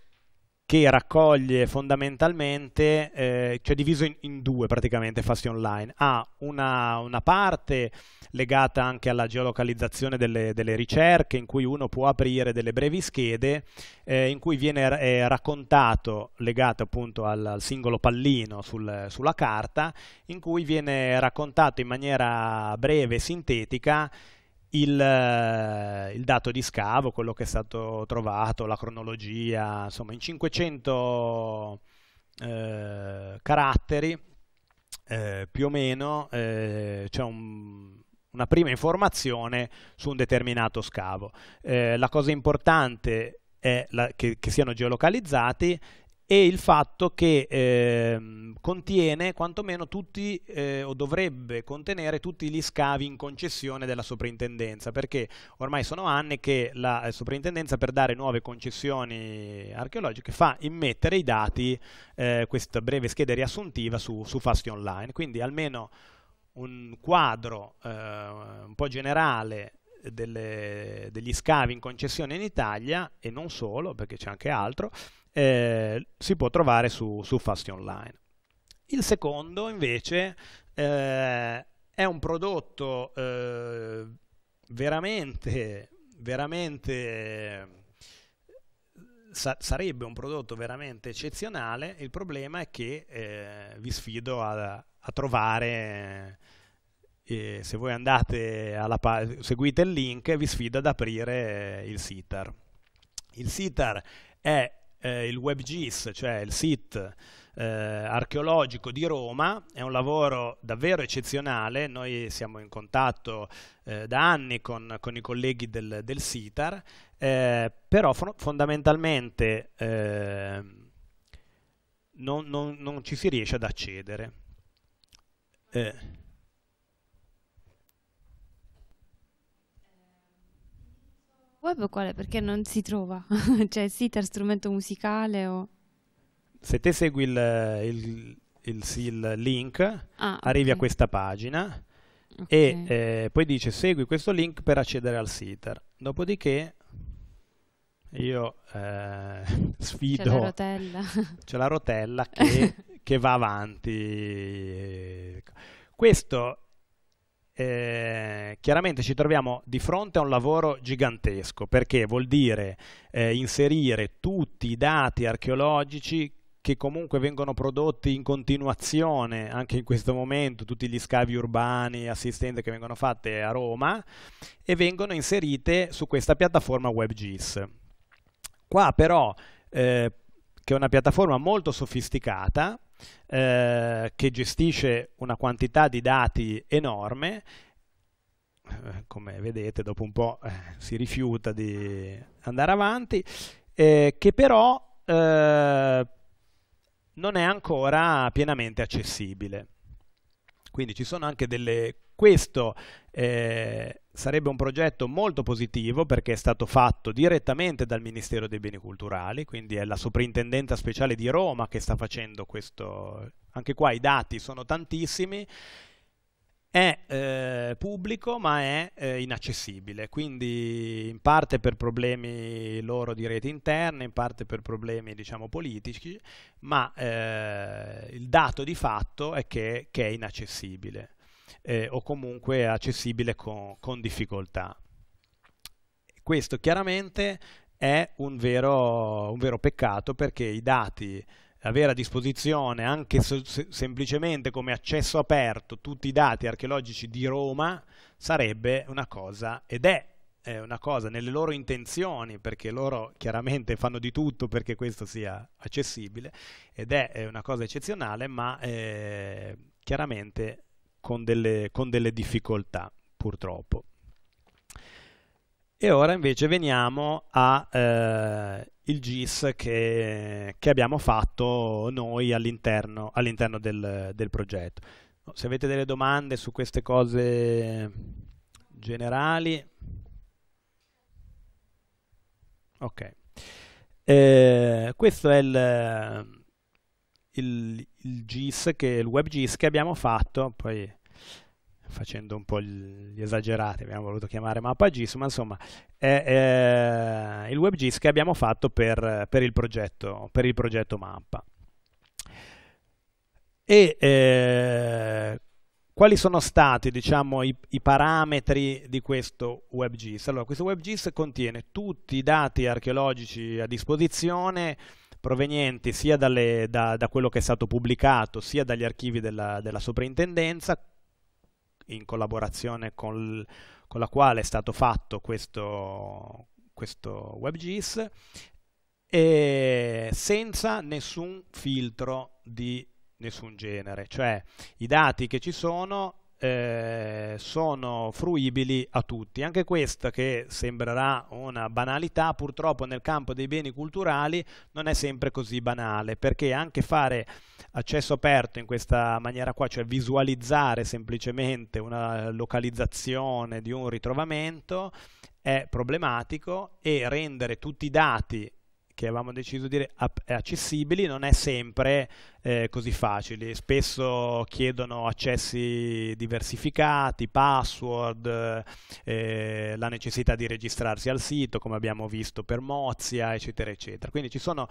che raccoglie fondamentalmente, eh, cioè diviso in, in, due praticamente Fasti Online. Ha una, una, parte legata anche alla geolocalizzazione delle, delle, ricerche, in cui uno può aprire delle brevi schede eh, in cui viene eh, raccontato, legato appunto al, al singolo pallino sul, sulla carta, in cui viene raccontato in maniera breve e sintetica il, eh, il, dato di scavo, quello che è stato trovato, la cronologia, insomma in 500 eh, caratteri eh, più o meno eh, c'è un, una prima informazione su un determinato scavo. Eh, la cosa importante è la, che, che siano geolocalizzati e il fatto che eh, contiene quantomeno tutti eh, o dovrebbe contenere tutti gli scavi in concessione della soprintendenza perché ormai sono anni che la eh, soprintendenza per dare nuove concessioni archeologiche fa immettere i dati eh, questa breve scheda riassuntiva su, su Fasti Online quindi almeno un quadro eh, un po' generale delle, degli scavi in concessione in Italia e non solo perché c'è anche altro eh, si può trovare su, su Fasti Online. Il secondo invece eh, è un prodotto eh, veramente, veramente sa sarebbe un prodotto veramente eccezionale, il problema è che eh, vi sfido a, a trovare e eh, se voi andate alla seguite il link vi sfido ad aprire il sitar il sitar è eh, il WebGIS, cioè il SIT eh, archeologico di Roma, è un lavoro davvero eccezionale, noi siamo in contatto eh, da anni con, con, i colleghi del, del SITAR, eh, però fondamentalmente eh, non, non, non, ci si riesce ad accedere. Eh, Web quale? Perché non si trova, cioè sitar strumento musicale o... Se te segui il, il, il, il link, ah, arrivi okay. a questa pagina okay. e eh, poi dice segui questo link per accedere al sitar. Dopodiché io eh, sfido... C'è la rotella. C'è la rotella che, che va avanti. Questo eh, chiaramente ci troviamo di fronte a un lavoro gigantesco perché vuol dire eh, inserire tutti i dati archeologici che comunque vengono prodotti in continuazione anche in questo momento, tutti gli scavi urbani, assistenze che vengono fatte a Roma e vengono inserite su questa piattaforma WebGIS. Qua però, eh, che è una piattaforma molto sofisticata, eh, che gestisce una quantità di dati enorme eh, come vedete dopo un po' eh, si rifiuta di andare avanti, eh, che però eh, non è ancora pienamente accessibile. Quindi ci sono anche delle... questo è eh, sarebbe un progetto molto positivo perché è stato fatto direttamente dal Ministero dei Beni Culturali, quindi è la Soprintendenza Speciale di Roma che sta facendo questo. Anche qua i dati sono tantissimi. È eh, pubblico ma è eh, inaccessibile, quindi in parte per problemi loro di rete interna, in parte per problemi diciamo politici, ma eh, il dato di fatto è che, che è inaccessibile eh, o comunque accessibile con, con difficoltà. Questo chiaramente è un vero, un vero peccato perché i dati avere a disposizione anche semplicemente come accesso aperto tutti i dati archeologici di Roma sarebbe una cosa ed è una cosa nelle loro intenzioni perché loro chiaramente fanno di tutto perché questo sia accessibile ed è una cosa eccezionale ma eh, chiaramente con delle, con delle difficoltà, purtroppo. E ora invece veniamo al eh, GIS che, che, abbiamo fatto noi all'interno, all del, del, progetto. Se avete delle domande su queste cose generali... Ok. Eh, questo è il, il, il, GIS che, il web GIS che abbiamo fatto, poi facendo un po' gli esagerati, abbiamo voluto chiamare mappa GIS, ma insomma è, è il WebGIS che abbiamo fatto per, per, il, progetto, per il, progetto, Mappa. E eh, quali sono stati diciamo, i, i, parametri di questo WebGIS? Allora, questo WebGIS contiene tutti i dati archeologici a disposizione provenienti sia dalle, da, da, quello che è stato pubblicato, sia dagli archivi della, della soprintendenza, in collaborazione con, con la quale è stato fatto questo, questo WebGIS e senza nessun filtro di nessun genere, cioè i dati che ci sono eh, sono fruibili a tutti. Anche questa che sembrerà una banalità, purtroppo nel campo dei beni culturali non è sempre così banale, perché anche fare accesso aperto in questa maniera qua, cioè visualizzare semplicemente una localizzazione di un ritrovamento, è problematico e rendere tutti i dati che avevamo deciso di dire accessibili non è sempre eh, così facile. Spesso chiedono accessi diversificati, password, eh, la necessità di registrarsi al sito, come abbiamo visto per Mozia, eccetera, eccetera. Quindi ci sono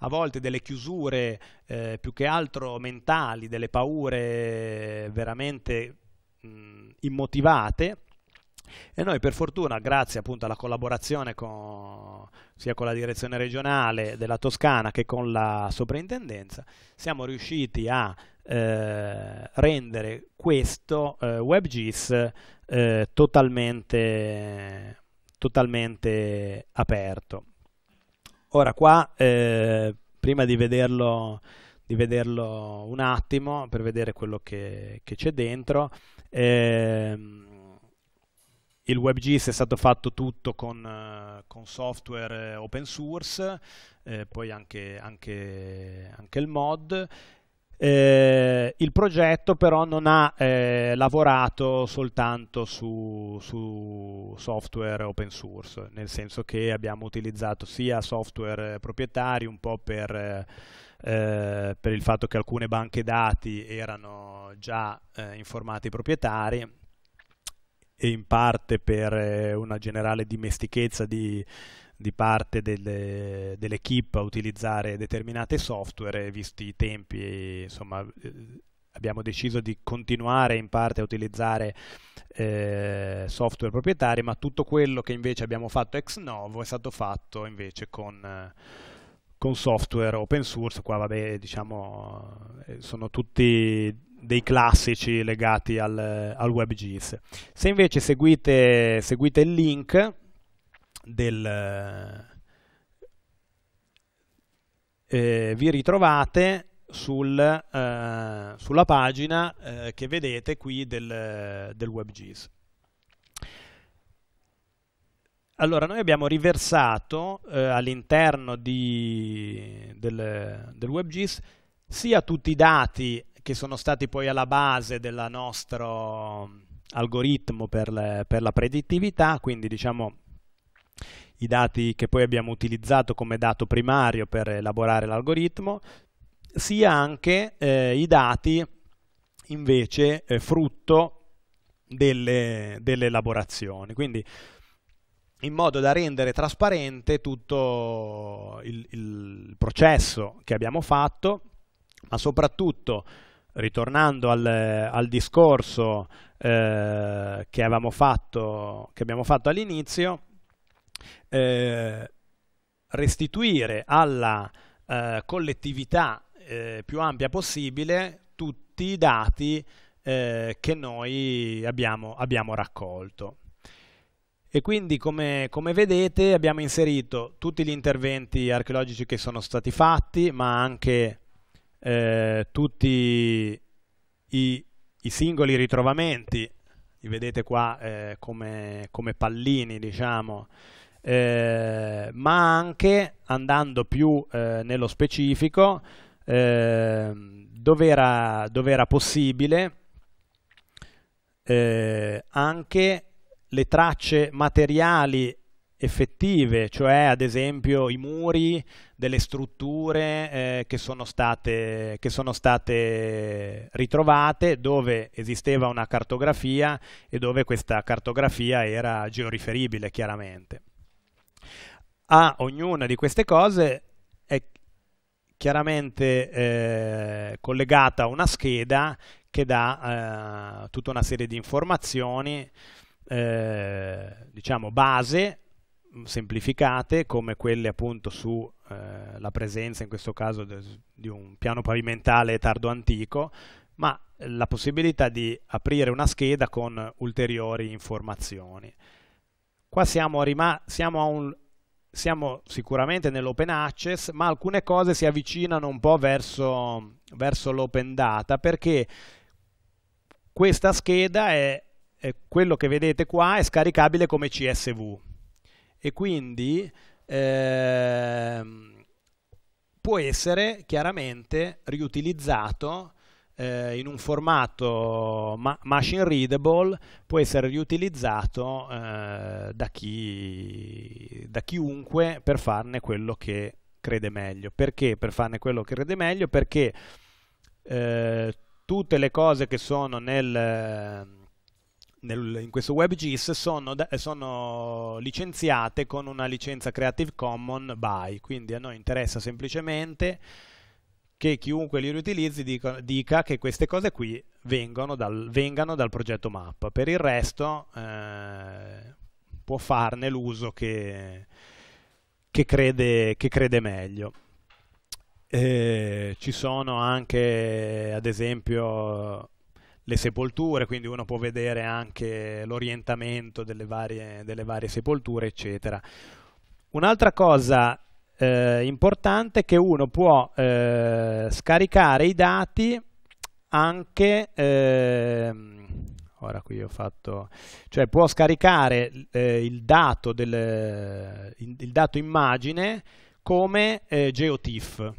a volte delle chiusure eh, più che altro mentali, delle paure veramente mh, immotivate e noi per fortuna, grazie appunto alla collaborazione con, sia con la direzione regionale della Toscana che con la soprintendenza, siamo riusciti a eh, rendere questo eh, WebGIS eh, totalmente, totalmente, aperto. Ora qua, eh, prima di vederlo di vederlo un attimo per vedere quello che c'è dentro. Eh, il WebGIS è stato fatto tutto con, eh, con software eh, open source, eh, poi anche, anche, anche, il mod. Eh, il progetto però non ha eh, lavorato soltanto su, su, software open source, nel senso che abbiamo utilizzato sia software proprietari un po' per... Eh, per il fatto che alcune banche dati erano già eh, informati i proprietari e in parte per eh, una generale dimestichezza di, di parte delle, dell'equipe a utilizzare determinate software, eh, visti i tempi, insomma, eh, abbiamo deciso di continuare in parte a utilizzare eh, software proprietari, ma tutto quello che invece abbiamo fatto ex novo è stato fatto invece con, con software open source, qua vabbè, diciamo, sono tutti dei classici legati al, al WebGIS. Se invece seguite, seguite il link del, eh, vi ritrovate sul, eh, sulla pagina eh, che vedete qui del, del WebGIS. Allora, noi abbiamo riversato eh, all'interno del, del WebGIS sia tutti i dati che sono stati poi alla base del nostro algoritmo per, le, per la predittività, quindi diciamo i dati che poi abbiamo utilizzato come dato primario per elaborare l'algoritmo, sia anche eh, i dati invece eh, frutto delle, delle, elaborazioni. Quindi in modo da rendere trasparente tutto il, il processo che abbiamo fatto, ma soprattutto ritornando al, al discorso eh, che, avevamo fatto, che abbiamo fatto all'inizio, eh, restituire alla eh, collettività eh, più ampia possibile tutti i dati eh, che noi abbiamo, abbiamo, raccolto. E quindi, come, come vedete, abbiamo inserito tutti gli interventi archeologici che sono stati fatti, ma anche eh, tutti i, i, singoli ritrovamenti, li vedete qua eh, come, come, pallini, diciamo, eh, ma anche andando più eh, nello specifico, ehm, dove era, dove era possibile, eh, anche le tracce materiali effettive, cioè ad esempio i muri delle strutture eh, che, sono state, che, sono state, ritrovate dove esisteva una cartografia e dove questa cartografia era georiferibile chiaramente. A ognuna di queste cose è chiaramente eh, collegata una scheda che dà eh, tutta una serie di informazioni eh, diciamo base semplificate come quelle appunto sulla eh, presenza in questo caso de, di un piano pavimentale tardo antico ma la possibilità di aprire una scheda con ulteriori informazioni qua siamo, siamo, un, siamo sicuramente nell'open access ma alcune cose si avvicinano un po' verso, verso l'open data perché questa scheda è, è quello che vedete qua è scaricabile come CSV e quindi ehm, può essere chiaramente riutilizzato eh, in un formato ma machine readable può essere riutilizzato eh, da, chi, da chiunque per farne quello che crede meglio. Perché per farne quello che crede meglio? Perché eh, tutte le cose che sono nel nel, in questo WebGIS sono, sono, licenziate con una licenza Creative Commons by, quindi a noi interessa semplicemente che chiunque li riutilizzi dica, dica che queste cose qui dal, vengano dal progetto mappa. Per il resto eh, può farne l'uso che, che, crede, che crede meglio. Eh, ci sono anche, ad esempio, le sepolture, quindi uno può vedere anche l'orientamento delle varie, delle varie sepolture, eccetera. Un'altra cosa eh, importante è che uno può eh, scaricare i dati anche eh, ora qui ho fatto cioè può scaricare eh, il dato del il, il dato immagine come eh, GeoTIFF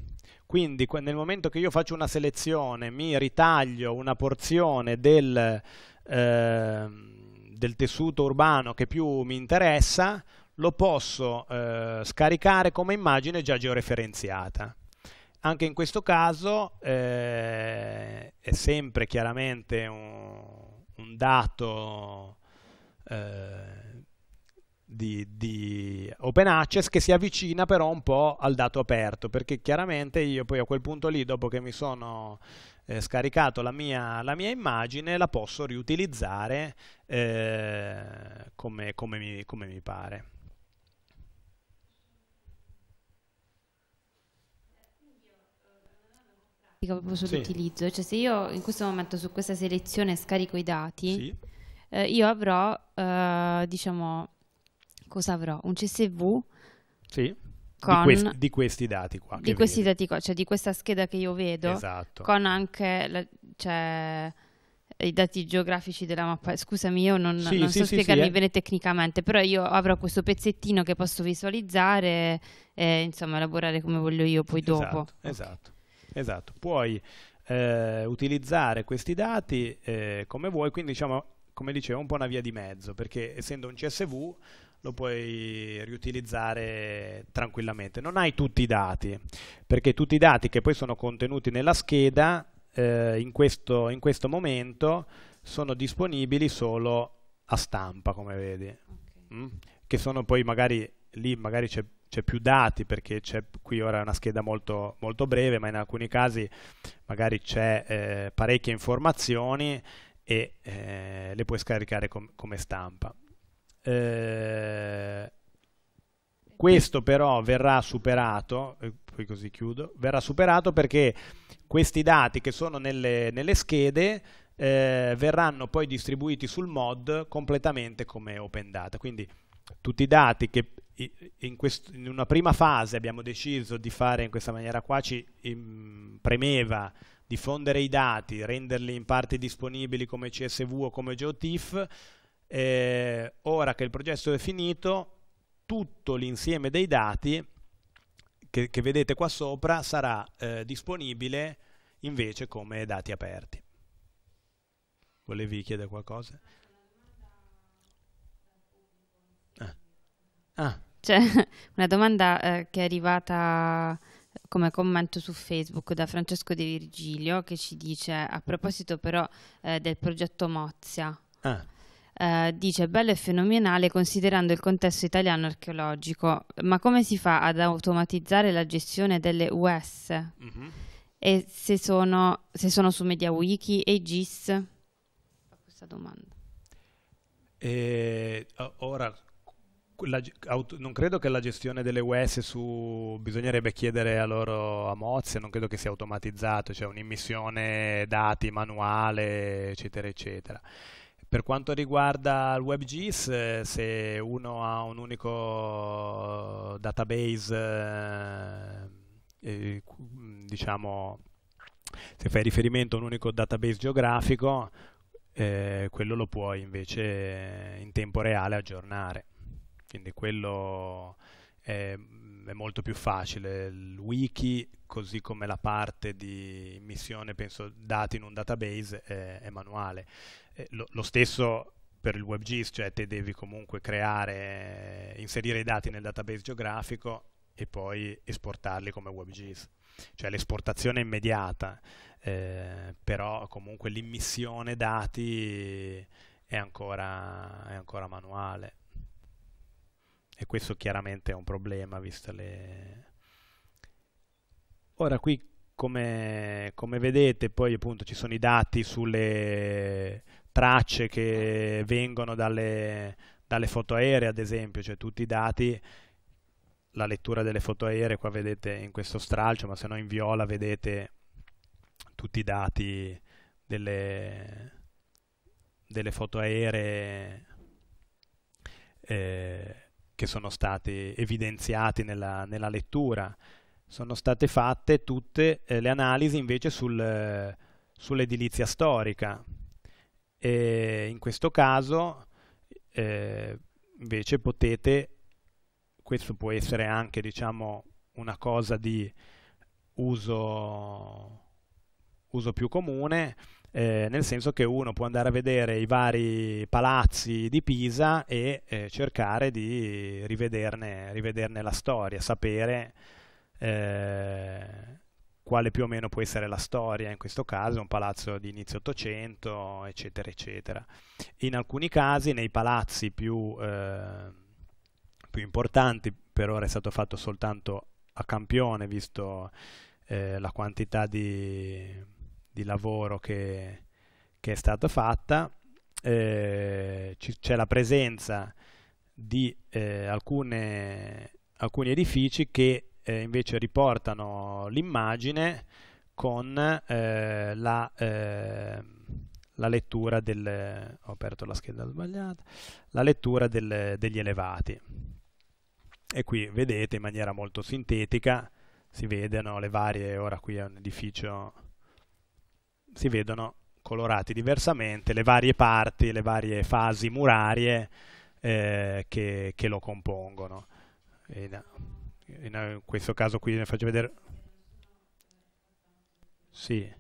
quindi nel momento che io faccio una selezione, mi ritaglio una porzione del, eh, del tessuto urbano che più mi interessa, lo posso eh, scaricare come immagine già georeferenziata. Anche in questo caso eh, è sempre chiaramente un, un dato eh, di, di, open access che si avvicina però un po' al dato aperto perché chiaramente io poi a quel punto lì dopo che mi sono eh, scaricato la mia, la mia, immagine la posso riutilizzare eh, come, come, mi, come mi pare proprio sull'utilizzo. Sì. Cioè, se io in questo momento su questa selezione scarico i dati, sì. eh, io avrò, eh, diciamo, cosa avrò? Un CSV? Sì. Con, di, questi, di, questi, dati qua. Di questi vedi. dati qua, cioè di questa scheda che io vedo. Esatto. Con anche la, cioè, i dati geografici della mappa. Scusami, io non, sì, non so sì, spiegarmi eh. bene tecnicamente, però io avrò questo pezzettino che posso visualizzare e insomma elaborare come voglio io poi esatto, dopo. Esatto, okay. Esatto, esatto. Puoi eh, utilizzare questi dati eh, come vuoi, quindi diciamo, come dicevo, un po' una via di mezzo, perché essendo un CSV lo puoi riutilizzare tranquillamente. Non hai tutti i dati, perché tutti i dati che poi sono contenuti nella scheda eh, in, questo, in, questo, momento sono disponibili solo a stampa, come vedi, okay. mm? che sono poi magari lì magari c'è c'è più dati perché c'è qui ora è una scheda molto, molto breve, ma in alcuni casi magari c'è eh, parecchie informazioni e eh, le puoi scaricare com come stampa. Eh, questo però verrà superato, poi così chiudo, verrà superato perché questi dati che sono nelle, nelle schede eh, verranno poi distribuiti sul mod completamente come open data. Quindi tutti i dati che in, quest, in una prima fase abbiamo deciso di fare in questa maniera qua ci in, premeva diffondere i dati, renderli in parte disponibili come CSV o come GeoTIFF, eh, ora che il processo è finito, tutto l'insieme dei dati che, che vedete qua sopra sarà eh, disponibile invece come dati aperti. Volevi chiedere qualcosa? Ah. ah. C'è una domanda eh, che è arrivata come commento su Facebook da Francesco De Virgilio che ci dice a proposito però eh, del progetto Mozia. Ah. Eh, dice bello e fenomenale considerando il contesto italiano archeologico, ma come si fa ad automatizzare la gestione delle US? Mm-hmm. E se sono, se sono su MediaWiki e GIS? Fa Questa domanda. E, eh, ora, la, auto, non credo che la gestione delle US su bisognerebbe chiedere a loro a Mozia, non credo che sia automatizzato, cioè un'immissione dati manuale, eccetera, eccetera. Per quanto riguarda il WebGIS, eh, se uno ha un unico database, eh, eh diciamo, se fai riferimento a un unico database geografico, eh, quello lo puoi invece in tempo reale aggiornare. Quindi quello è, è molto più facile. Il wiki, così come la parte di missione penso, dati in un database, è, è manuale. Eh, lo, lo stesso per il WebGIS, cioè te devi comunque creare, inserire i dati nel database geografico e poi esportarli come WebGIS. Cioè l'esportazione è immediata, eh, però comunque l'immissione dati è ancora, è ancora, manuale. E questo chiaramente è un problema, vista le... Ora qui, come, come vedete, poi appunto ci sono i dati sulle tracce che vengono dalle, dalle foto aeree, ad esempio, cioè tutti i dati, la lettura delle foto aeree, qua vedete in questo stralcio, ma se no in viola vedete tutti i dati delle, delle foto aeree eh, che sono stati evidenziati nella, nella, lettura. Sono state fatte tutte eh, le analisi invece sul, eh, sull'edilizia storica, e in questo caso eh, invece potete, questo può essere anche diciamo una cosa di uso, uso più comune, eh, nel senso che uno può andare a vedere i vari palazzi di Pisa e eh, cercare di rivederne, rivederne, la storia, sapere eh, quale più o meno può essere la storia, in questo caso un palazzo di inizio 800, eccetera, eccetera. In alcuni casi, nei palazzi più, eh, più importanti, per ora è stato fatto soltanto a campione, visto eh, la quantità di, di lavoro che, che, è stata fatta, eh, c'è la presenza di eh, alcune, alcuni edifici che eh, invece riportano l'immagine con eh, la, eh, la, lettura, del, la la lettura del, degli elevati. E qui vedete in maniera molto sintetica, si vedono le varie, ora qui è un edificio, si vedono colorati diversamente le varie parti, le varie fasi murarie eh, che, che, lo compongono. E, eh, in questo caso qui ne faccio vedere sì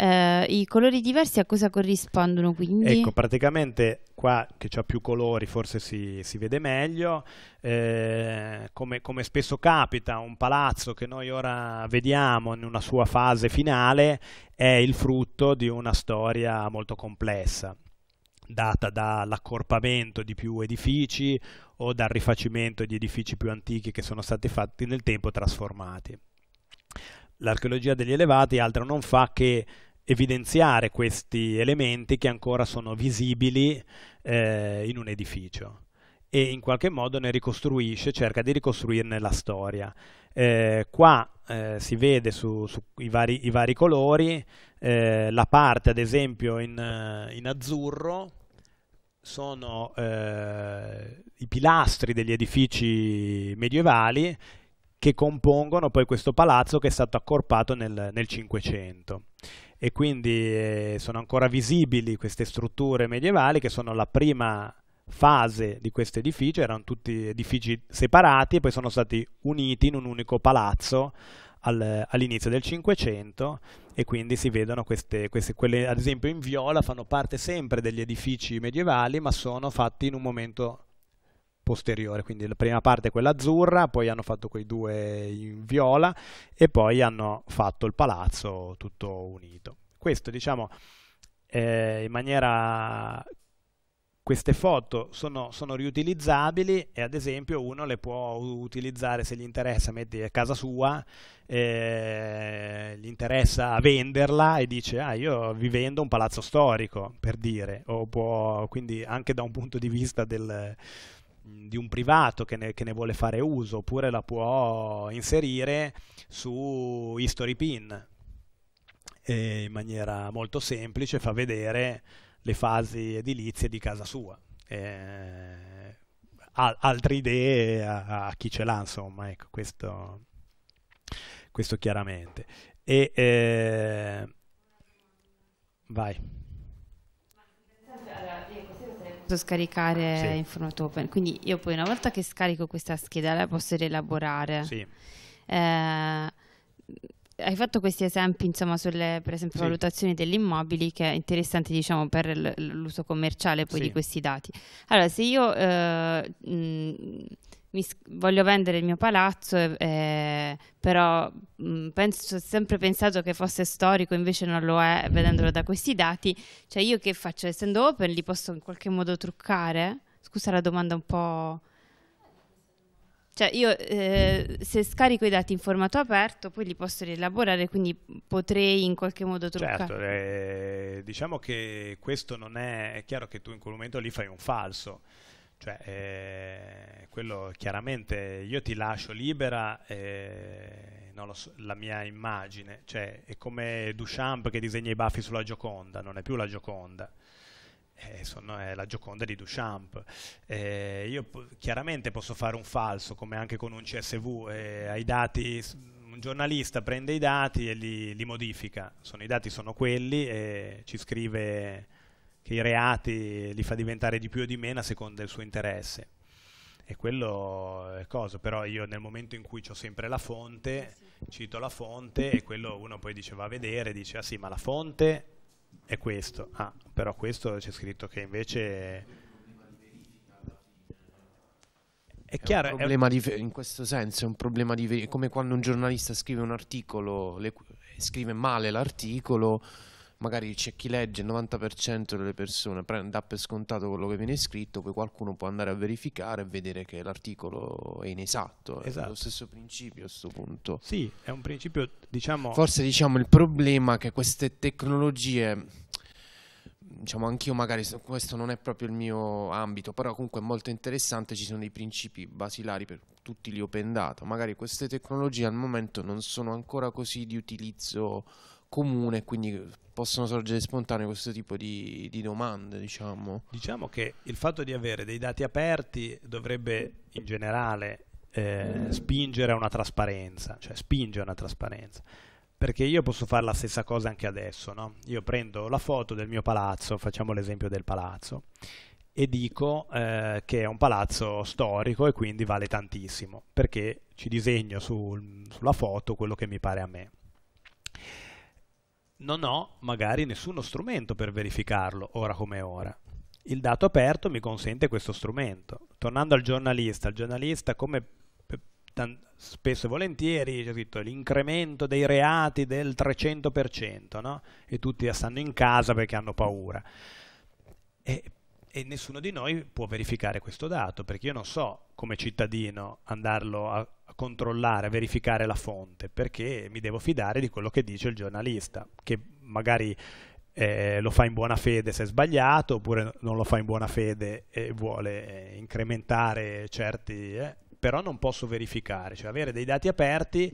eh, I colori diversi a cosa corrispondono quindi? Ecco, praticamente qua che c'ha più colori forse si, si vede meglio, eh, come, come, spesso capita un palazzo che noi ora vediamo in una sua fase finale è il frutto di una storia molto complessa data dall'accorpamento di più edifici o dal rifacimento di edifici più antichi che sono stati fatti nel tempo trasformati. L'archeologia degli elevati altro non fa che evidenziare questi elementi che ancora sono visibili eh, in un edificio e in qualche modo ne ricostruisce, cerca di ricostruirne la storia. Eh, qua eh, si vede sui su vari, vari, colori, eh, la parte ad esempio in, eh, in azzurro sono eh, i pilastri degli edifici medievali che compongono poi questo palazzo che è stato accorpato nel, Cinquecento. e quindi eh, sono ancora visibili queste strutture medievali che sono la prima fase di questo edificio, erano tutti edifici separati e poi sono stati uniti in un unico palazzo al, all'inizio del Cinquecento e quindi si vedono queste, queste, quelle ad esempio in viola fanno parte sempre degli edifici medievali ma sono fatti in un momento posteriore, quindi la prima parte è quella azzurra, poi hanno fatto quei due in viola e poi hanno fatto il palazzo tutto unito. Questo diciamo eh, in maniera queste foto sono, sono, riutilizzabili e ad esempio uno le può utilizzare se gli interessa, metti a casa sua, eh, gli interessa venderla e dice ah io vi vendo un palazzo storico per dire, o può quindi anche da un punto di vista del, di un privato che ne, che ne, vuole fare uso, oppure la può inserire su History Pin in maniera molto semplice, fa vedere le fasi edilizie di casa sua. Eh, altre idee a-, a, chi ce l'ha, insomma, ecco, questo, questo chiaramente. E, eh, vai. scaricare sì. in Format Open, quindi io poi una volta che scarico questa scheda la posso rielaborare. Sì. Eh, hai fatto questi esempi, insomma, sulle per esempio, sì. valutazioni degli immobili, che è interessante, diciamo, per l'uso commerciale poi sì. di questi dati. Allora, se io eh, mh, mi, voglio vendere il mio palazzo, eh, eh però mh, penso, ho sempre pensato che fosse storico, invece non lo è, vedendolo da questi dati. Cioè, io che faccio? Essendo open, li posso in qualche modo truccare? Scusa la domanda un po' Cioè io eh, se scarico i dati in formato aperto poi li posso rielaborare, quindi potrei in qualche modo truccare. Certo, eh, diciamo che questo non è, è chiaro che tu in quel momento lì fai un falso. Cioè, eh, quello chiaramente io ti lascio libera eh, so, la mia immagine, cioè, è come Duchamp che disegna i baffi sulla Gioconda, non è più la Gioconda eh, sono, è la Gioconda di Duchamp. Eh, io po- chiaramente posso fare un falso, come anche con un CSV, eh, ai dati un giornalista prende i dati e li, li modifica, sono, i dati sono quelli e ci scrive che i reati li fa diventare di più o di meno a seconda del suo interesse. E quello è cosa, però io nel momento in cui ho sempre la fonte, cito la fonte e quello uno poi dice va a vedere, dice ah sì ma la fonte è questo. Ah, però questo c'è scritto che invece... È chiaro, è un è... in questo senso è un problema di verifica, come quando un giornalista scrive un articolo, le... scrive male l'articolo, magari c'è chi legge il 90% delle persone prende, dà per scontato quello che viene scritto, poi qualcuno può andare a verificare e vedere che l'articolo è inesatto. Esatto. È lo esatto. stesso principio a questo punto. Sì, è un principio, diciamo... Forse diciamo il problema è che queste tecnologie diciamo anch'io magari questo non è proprio il mio ambito, però comunque è molto interessante, ci sono dei principi basilari per tutti gli open data, magari queste tecnologie al momento non sono ancora così di utilizzo comune, quindi possono sorgere spontanee questo tipo di, di, domande, diciamo. Diciamo che il fatto di avere dei dati aperti dovrebbe in generale eh, spingere a una trasparenza, cioè spinge a una trasparenza. Perché io posso fare la stessa cosa anche adesso, no? Io prendo la foto del mio palazzo, facciamo l'esempio del palazzo, e dico eh, che è un palazzo storico e quindi vale tantissimo, perché ci disegno sul, sulla foto quello che mi pare a me non ho magari nessuno strumento per verificarlo, ora come ora. Il dato aperto mi consente questo strumento. Tornando al giornalista, il giornalista come spesso e volentieri c'è scritto l'incremento dei reati del 300%, no? e tutti stanno in casa perché hanno paura. E e nessuno di noi può verificare questo dato, perché io non so come cittadino andarlo a, controllare, a verificare la fonte, perché mi devo fidare di quello che dice il giornalista, che magari eh, lo fa in buona fede se è sbagliato, oppure non lo fa in buona fede e vuole incrementare certi... Eh, però non posso verificare, cioè avere dei dati aperti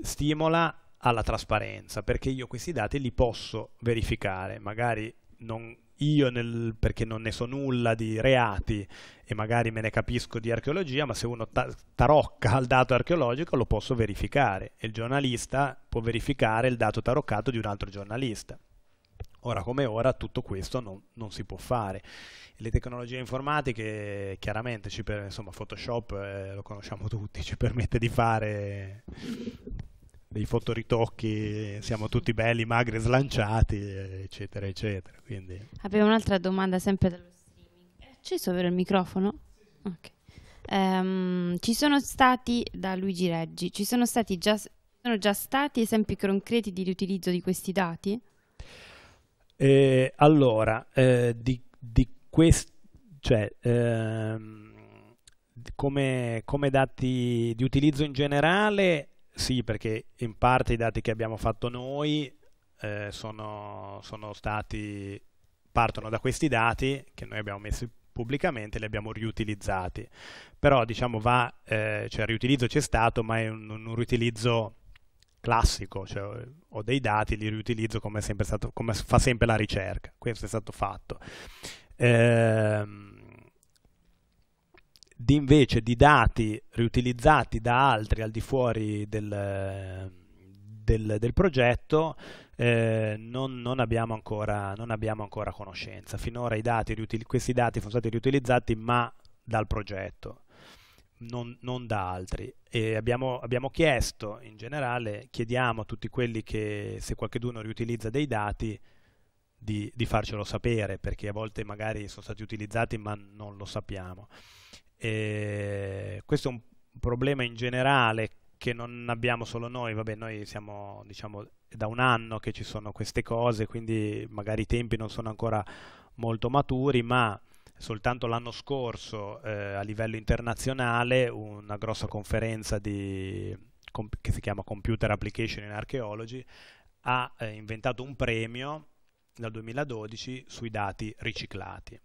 stimola alla trasparenza, perché io questi dati li posso verificare, magari non io nel, perché non ne so nulla di reati e magari me ne capisco di archeologia, ma se uno ta- tarocca il dato archeologico lo posso verificare e il giornalista può verificare il dato taroccato di un altro giornalista. Ora come ora tutto questo non, non si può fare. Le tecnologie informatiche chiaramente, per, insomma Photoshop eh, lo conosciamo tutti, ci permette di fare dei fotoritocchi, siamo tutti belli, magri, slanciati, eccetera, eccetera. Quindi... Avevo un'altra domanda sempre dallo streaming. È acceso vero il microfono? Ok. Um, ci sono stati, da Luigi Reggi, ci sono stati già, sono già stati esempi concreti di riutilizzo di questi dati? Eh, allora, eh, di, di questo, cioè, ehm, come, come, dati di utilizzo in generale, sì, perché in parte i dati che abbiamo fatto noi eh, sono, sono stati, partono da questi dati che noi abbiamo messo pubblicamente, e li abbiamo riutilizzati. Però diciamo va, eh, cioè riutilizzo c'è stato, ma è un, un riutilizzo classico, cioè ho dei dati, li riutilizzo come, sempre stato, come fa sempre la ricerca, questo è stato fatto. Ehm, di invece di dati riutilizzati da altri al di fuori del, del, del progetto eh, non, non, abbiamo ancora, non, abbiamo ancora, conoscenza. Finora dati, questi dati sono stati riutilizzati ma dal progetto. Non, non, da altri. E abbiamo, abbiamo, chiesto in generale, chiediamo a tutti quelli che se qualcuno riutilizza dei dati di, di, farcelo sapere, perché a volte magari sono stati utilizzati ma non lo sappiamo. E eh, questo è un problema in generale che non abbiamo solo noi, vabbè noi siamo diciamo da un anno che ci sono queste cose, quindi magari i tempi non sono ancora molto maturi, ma soltanto l'anno scorso eh, a livello internazionale una grossa conferenza di, com, che si chiama Computer Application in Archaeology ha eh, inventato un premio dal 2012 sui dati riciclati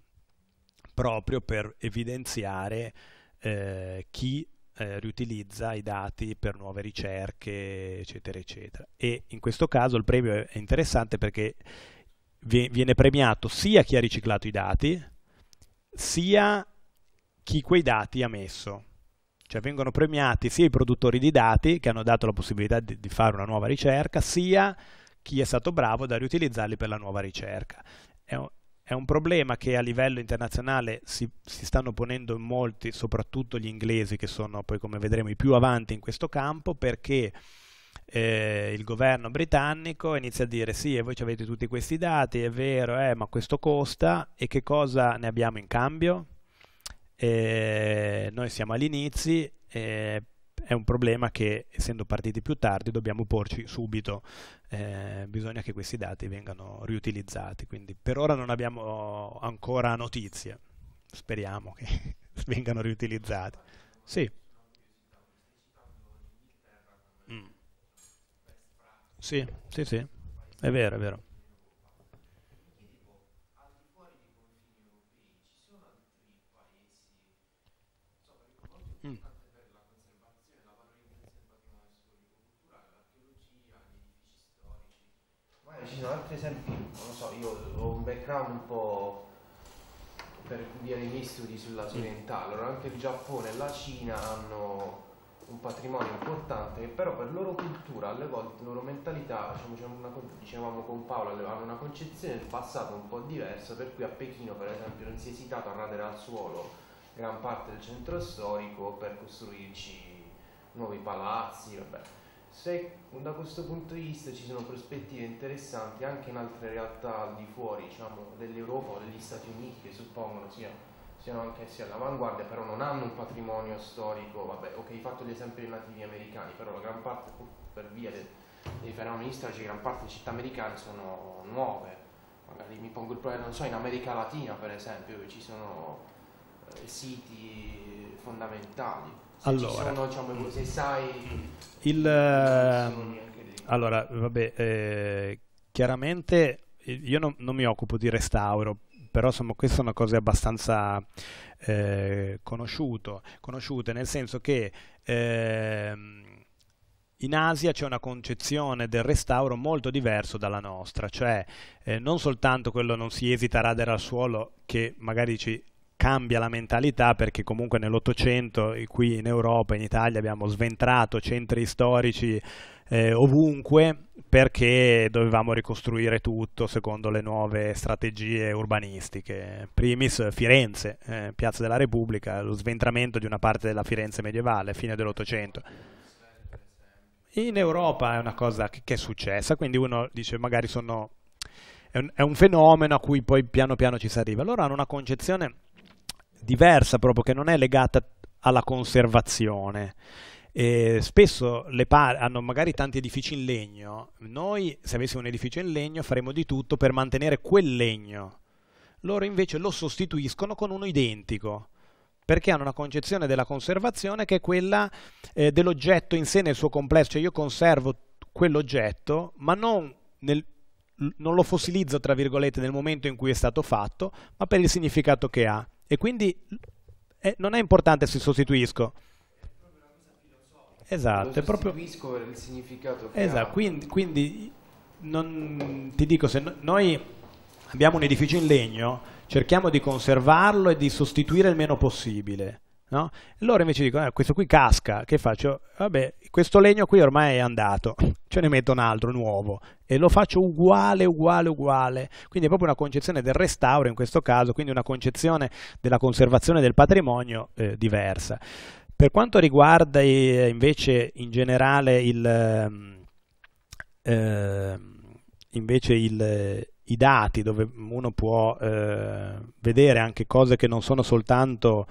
proprio per evidenziare eh, chi eh, riutilizza i dati per nuove ricerche, eccetera, eccetera. E in questo caso il premio è interessante perché viene premiato sia chi ha riciclato i dati, sia chi quei dati ha messo. Cioè vengono premiati sia i produttori di dati che hanno dato la possibilità di, di fare una nuova ricerca, sia chi è stato bravo da riutilizzarli per la nuova ricerca. È, è un problema che a livello internazionale si, si stanno ponendo in molti, soprattutto gli inglesi, che sono poi come vedremo i più avanti in questo campo, perché eh, il governo britannico inizia a dire sì, e voi avete tutti questi dati, è vero, eh, ma questo costa e che cosa ne abbiamo in cambio? Eh, noi siamo all'inizio, eh, è un problema che essendo partiti più tardi dobbiamo porci subito, eh, bisogna che questi dati vengano riutilizzati, quindi per ora non abbiamo ancora notizie, speriamo che vengano riutilizzati. Sì. Mm. Sì, sì, sì, è vero, è vero. ci sono altri esempi, non so, io ho un background un po' per via dei miei studi sulla orientale, allora anche il Giappone e la Cina hanno un patrimonio importante che però per loro cultura, alle volte, loro mentalità, diciamo, una, dicevamo con Paolo, hanno una concezione del passato un po' diversa, per cui a Pechino per esempio non si è esitato a radere al suolo gran parte del centro storico per costruirci nuovi palazzi, vabbè. Se da questo punto di vista ci sono prospettive interessanti anche in altre realtà al di fuori diciamo, dell'Europa o degli Stati Uniti che suppongono sia, siano anch'essi all'avanguardia, però non hanno un patrimonio storico, vabbè, ok, fatto l'esempio dei nativi americani, però la gran parte, per via del, dei fenomeni storici, gran parte delle città americane sono nuove. Magari mi pongo il problema, non so, in America Latina per esempio, dove ci sono eh, siti fondamentali. Allora, sono, diciamo, se sai... Il, eh, allora, vabbè, eh, chiaramente io non, non mi occupo di restauro, però insomma queste sono cose abbastanza eh, conosciute, nel senso che eh, in Asia c'è una concezione del restauro molto diversa dalla nostra, cioè eh, non soltanto quello non si esita a radere al suolo che magari ci, cambia la mentalità perché comunque nell'Ottocento qui in Europa, in Italia abbiamo sventrato centri storici eh, ovunque perché dovevamo ricostruire tutto secondo le nuove strategie urbanistiche. Primis Firenze, eh, Piazza della Repubblica, lo sventramento di una parte della Firenze medievale, fine dell'Ottocento. In Europa è una cosa che, che è successa, quindi uno dice magari sono... È un, è un fenomeno a cui poi piano piano ci si arriva. Loro hanno una concezione diversa proprio, che non è legata alla conservazione. E spesso le pare hanno magari tanti edifici in legno. Noi, se avessimo un edificio in legno, faremmo di tutto per mantenere quel legno. Loro invece lo sostituiscono con uno identico perché hanno una concezione della conservazione che è quella eh, dell'oggetto in sé nel suo complesso, cioè io conservo quell'oggetto, ma non nel, non lo fossilizzo, tra virgolette, nel momento in cui è stato fatto, ma per il significato che ha. E quindi eh, non è importante se sostituisco. esatto, è proprio... per il significato che esatto, ha. quindi, quindi non, ti dico, se no, noi abbiamo un edificio in legno, cerchiamo di conservarlo e di sostituire il meno possibile. No? Loro invece dicono, eh, questo qui casca, che faccio? Vabbè, questo legno qui ormai è andato, ce ne metto un altro nuovo e lo faccio uguale, uguale, uguale. Quindi è proprio una concezione del restauro in questo caso, quindi una concezione della conservazione del patrimonio eh, diversa. Per quanto riguarda eh, invece in generale il, eh, invece il, i dati, dove uno può eh, vedere anche cose che non sono soltanto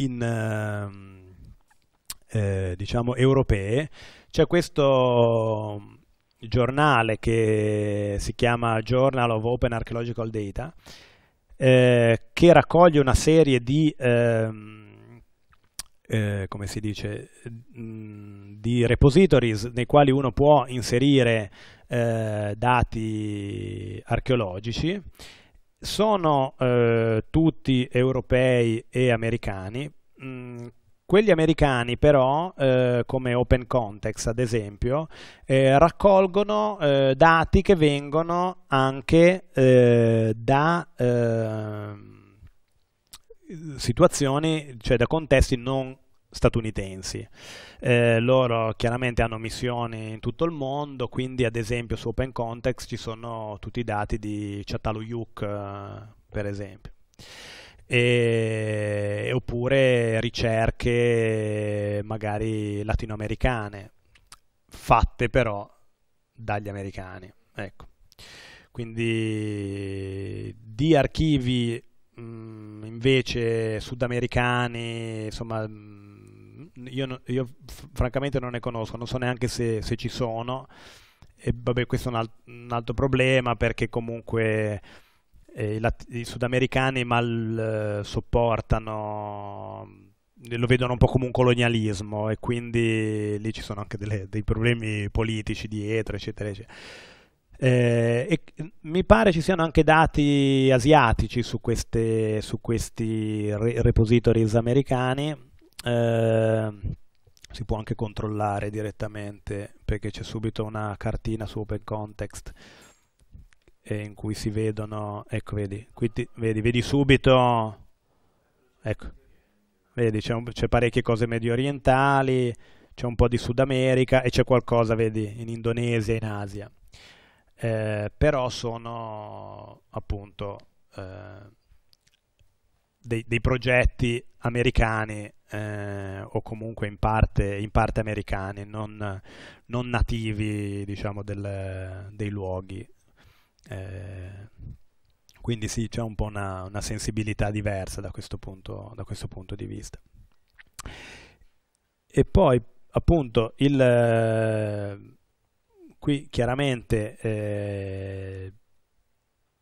in ehm, eh, diciamo europee c'è questo giornale che si chiama Journal of Open Archaeological Data eh, che raccoglie una serie di ehm, eh, come si dice, di repositories nei quali uno può inserire eh, dati archeologici. Sono eh, tutti europei e americani. Quelli americani però, eh, come Open Context ad esempio, eh, raccolgono eh, dati che vengono anche eh, da ehm, situazioni, cioè da contesti non statunitensi. Eh, loro chiaramente hanno missioni in tutto il mondo, quindi ad esempio su Open Context ci sono tutti i dati di Chatalu Yuk, eh, per esempio e, oppure ricerche magari latinoamericane fatte però dagli americani. Ecco. Quindi di archivi mh, mm, invece sudamericani, insomma, mm, io, io, francamente non ne conosco, non so neanche se, se ci sono. E vabbè, questo è un, alt un altro problema perché comunque eh, i sudamericani mal eh, sopportano lo vedono un po' come un colonialismo e quindi lì ci sono anche delle, dei problemi politici dietro, eccetera, eccetera. Eh, e mi pare ci siano anche dati asiatici su, queste, su questi re- repositories americani. Eh, si può anche controllare direttamente perché c'è subito una cartina su Open Context in cui si vedono, ecco vedi, qui ti, vedi, vedi subito, ecco, vedi c'è parecchie cose medio orientali, c'è un po' di Sud America e c'è qualcosa, vedi, in Indonesia, in Asia. Eh, però sono appunto eh, dei, dei, progetti americani eh, o comunque in parte, in parte americani, non, non nativi diciamo, del, dei luoghi eh, quindi sì, c'è un po' una, una sensibilità diversa da questo, punto, da questo punto di vista. E poi appunto il, eh, qui chiaramente eh,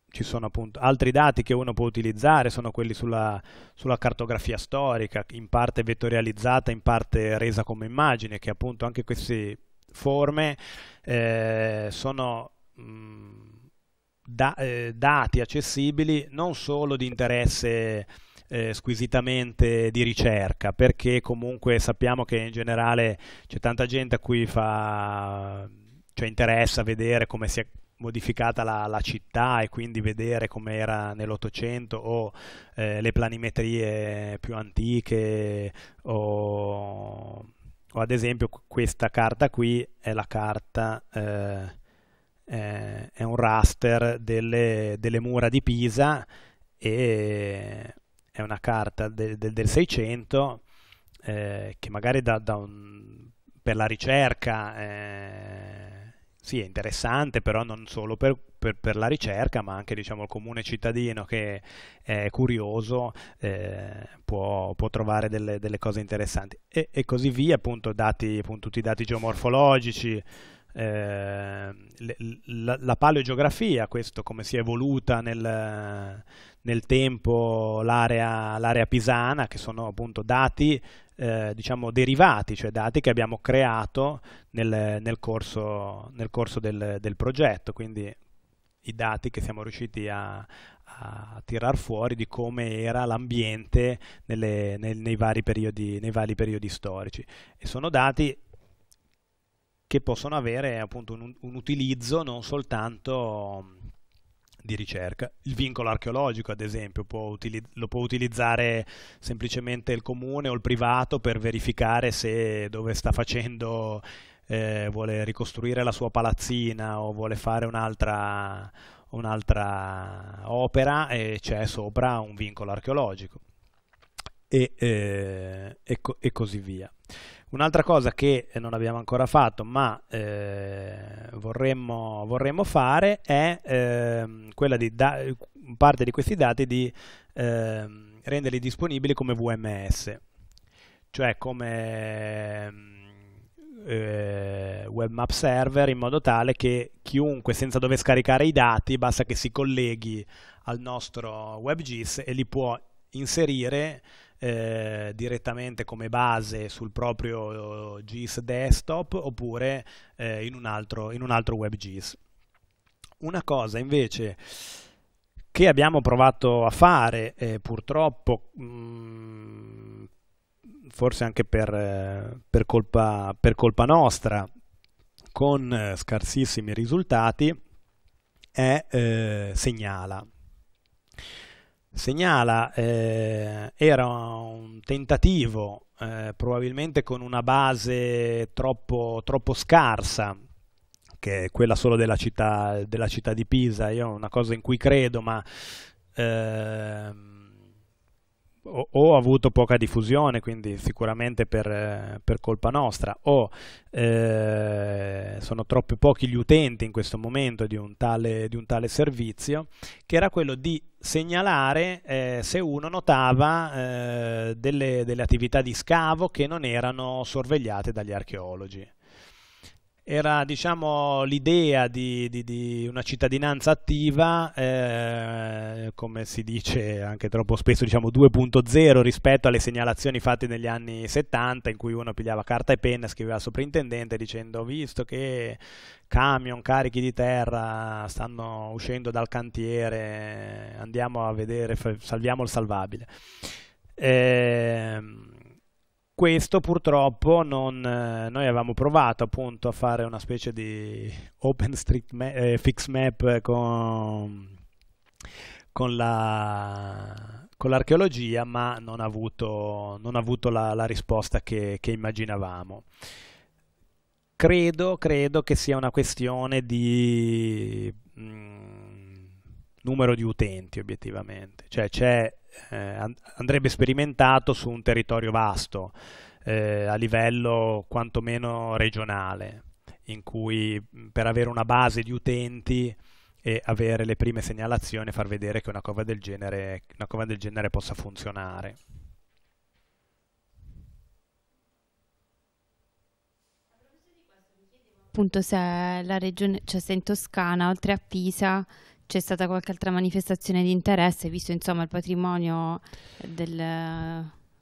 ci sono appunto altri dati che uno può utilizzare, sono quelli sulla, sulla, cartografia storica, in parte vettorializzata, in parte resa come immagine, che appunto anche queste forme eh, sono... Mh, mm, da, eh, dati accessibili non solo di interesse eh, squisitamente di ricerca, perché comunque sappiamo che in generale c'è tanta gente a cui fa, cioè interessa vedere come si è modificata la, la città e quindi vedere come era nell'Ottocento o eh, le planimetrie più antiche o, o, ad esempio questa carta qui è la carta eh, eh, è un raster delle, delle, mura di Pisa e è una carta de, de, del 600 eh, che magari da, da un, per la ricerca eh, sì, è interessante, però non solo per, per, per, la ricerca, ma anche diciamo, il comune cittadino che è curioso eh, può, può, trovare delle, delle cose interessanti. E, e, così via, appunto, dati, appunto, tutti i dati geomorfologici eh, la, la paleogeografia, questo come si è evoluta nel, nel tempo l'area, l'area, pisana, che sono appunto dati eh, diciamo derivati, cioè dati che abbiamo creato nel, nel corso, nel corso del, del, progetto, quindi i dati che siamo riusciti a, a tirar fuori di come era l'ambiente nelle, nel, nei, vari periodi, nei vari periodi storici. E sono dati che possono avere appunto un, un utilizzo non soltanto di ricerca. Il vincolo archeologico, ad esempio, può lo può utilizzare semplicemente il comune o il privato per verificare se dove sta facendo, eh, vuole ricostruire la sua palazzina o vuole fare un'altra, un'altra opera e c'è sopra un vincolo archeologico e, eh, e, co e così via. Un'altra cosa che eh, non abbiamo ancora fatto ma eh, vorremmo, vorremmo, fare è eh, quella di da, parte di questi dati di eh, renderli disponibili come VMS, cioè come ehm, eh, web map server in modo tale che chiunque senza dover scaricare i dati basta che si colleghi al nostro WebGIS e li può inserire eh, direttamente come base sul proprio eh, GIS desktop oppure eh, in, un altro, in un altro web GIS. Una cosa invece che abbiamo provato a fare eh, purtroppo mh, mm, forse anche per, eh, per, colpa, per colpa nostra con scarsissimi risultati è eh, Segnala segnala eh, era un tentativo eh, probabilmente con una base troppo, troppo, scarsa che è quella solo della città, della città di Pisa, io è una cosa in cui credo ma ehm, o, ha avuto poca diffusione, quindi sicuramente per, eh, per colpa nostra, o eh, sono troppo pochi gli utenti in questo momento di un tale, di un tale servizio, che era quello di segnalare eh, se uno notava eh, delle, delle attività di scavo che non erano sorvegliate dagli archeologi era diciamo, l'idea di, di, di, una cittadinanza attiva, eh, come si dice anche troppo spesso, diciamo 2.0 rispetto alle segnalazioni fatte negli anni 70 in cui uno pigliava carta e penna, e scriveva al soprintendente dicendo visto che camion carichi di terra stanno uscendo dal cantiere, andiamo a vedere, salviamo il salvabile. Eh, questo purtroppo non, eh, noi avevamo provato appunto a fare una specie di OpenStreetMap eh, FixMap con, con, la, con l'archeologia, ma non ha avuto, non ha avuto la, la, risposta che, che immaginavamo. Credo, credo, che sia una questione di mh, mm, numero di utenti obiettivamente, cioè c'è eh, andrebbe sperimentato su un territorio vasto, eh, a livello quantomeno regionale, in cui mm, per avere una base di utenti e avere le prime segnalazioni e far vedere che una cova del genere, del genere possa funzionare. appunto se la regione, cioè se in Toscana, oltre a Pisa, c'è stata qualche altra manifestazione di interesse, visto insomma il patrimonio del...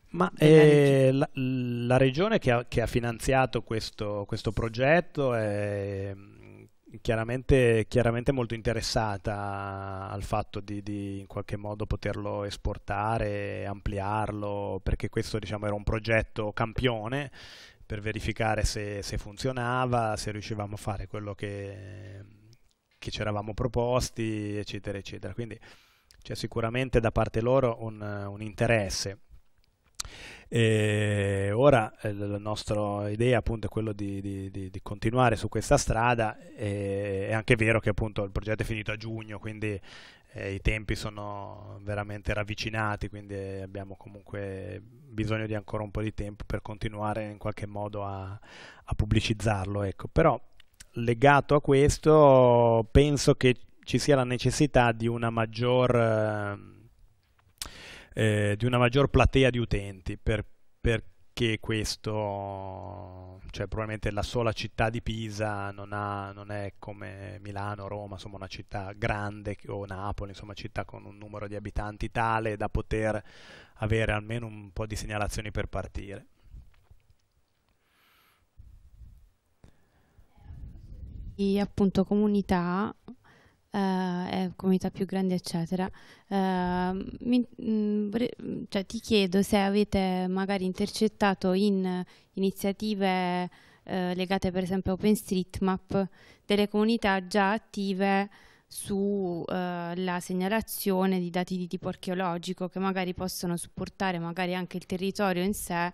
Ma eh, la, la, regione che ha, che ha finanziato questo, questo, progetto è mm, chiaramente, chiaramente molto interessata al fatto di, di, in qualche modo poterlo esportare, ampliarlo, perché questo diciamo, era un progetto campione per verificare se, se funzionava, se riuscivamo a fare quello che che ci eravamo proposti, eccetera, eccetera. Quindi c'è sicuramente da parte loro un, un interesse. E ora eh, la nostra idea appunto è quella di, di, di, di, continuare su questa strada e è anche vero che appunto il progetto è finito a giugno quindi eh, i tempi sono veramente ravvicinati quindi abbiamo comunque bisogno di ancora un po' di tempo per continuare in qualche modo a, a pubblicizzarlo ecco però legato a questo penso che ci sia la necessità di una maggior, eh, eh, di una maggior platea di utenti per, perché questo, cioè probabilmente la sola città di Pisa non, ha, non, è come Milano, Roma, insomma una città grande o Napoli, insomma città con un numero di abitanti tale da poter avere almeno un po' di segnalazioni per partire. di appunto comunità, eh, comunità più grandi, eccetera. Eh, mi, mh, mm, cioè, ti chiedo se avete magari intercettato in iniziative eh, legate per esempio a OpenStreetMap delle comunità già attive sulla eh, segnalazione di dati di tipo archeologico che magari possono supportare magari anche il territorio in sé eh,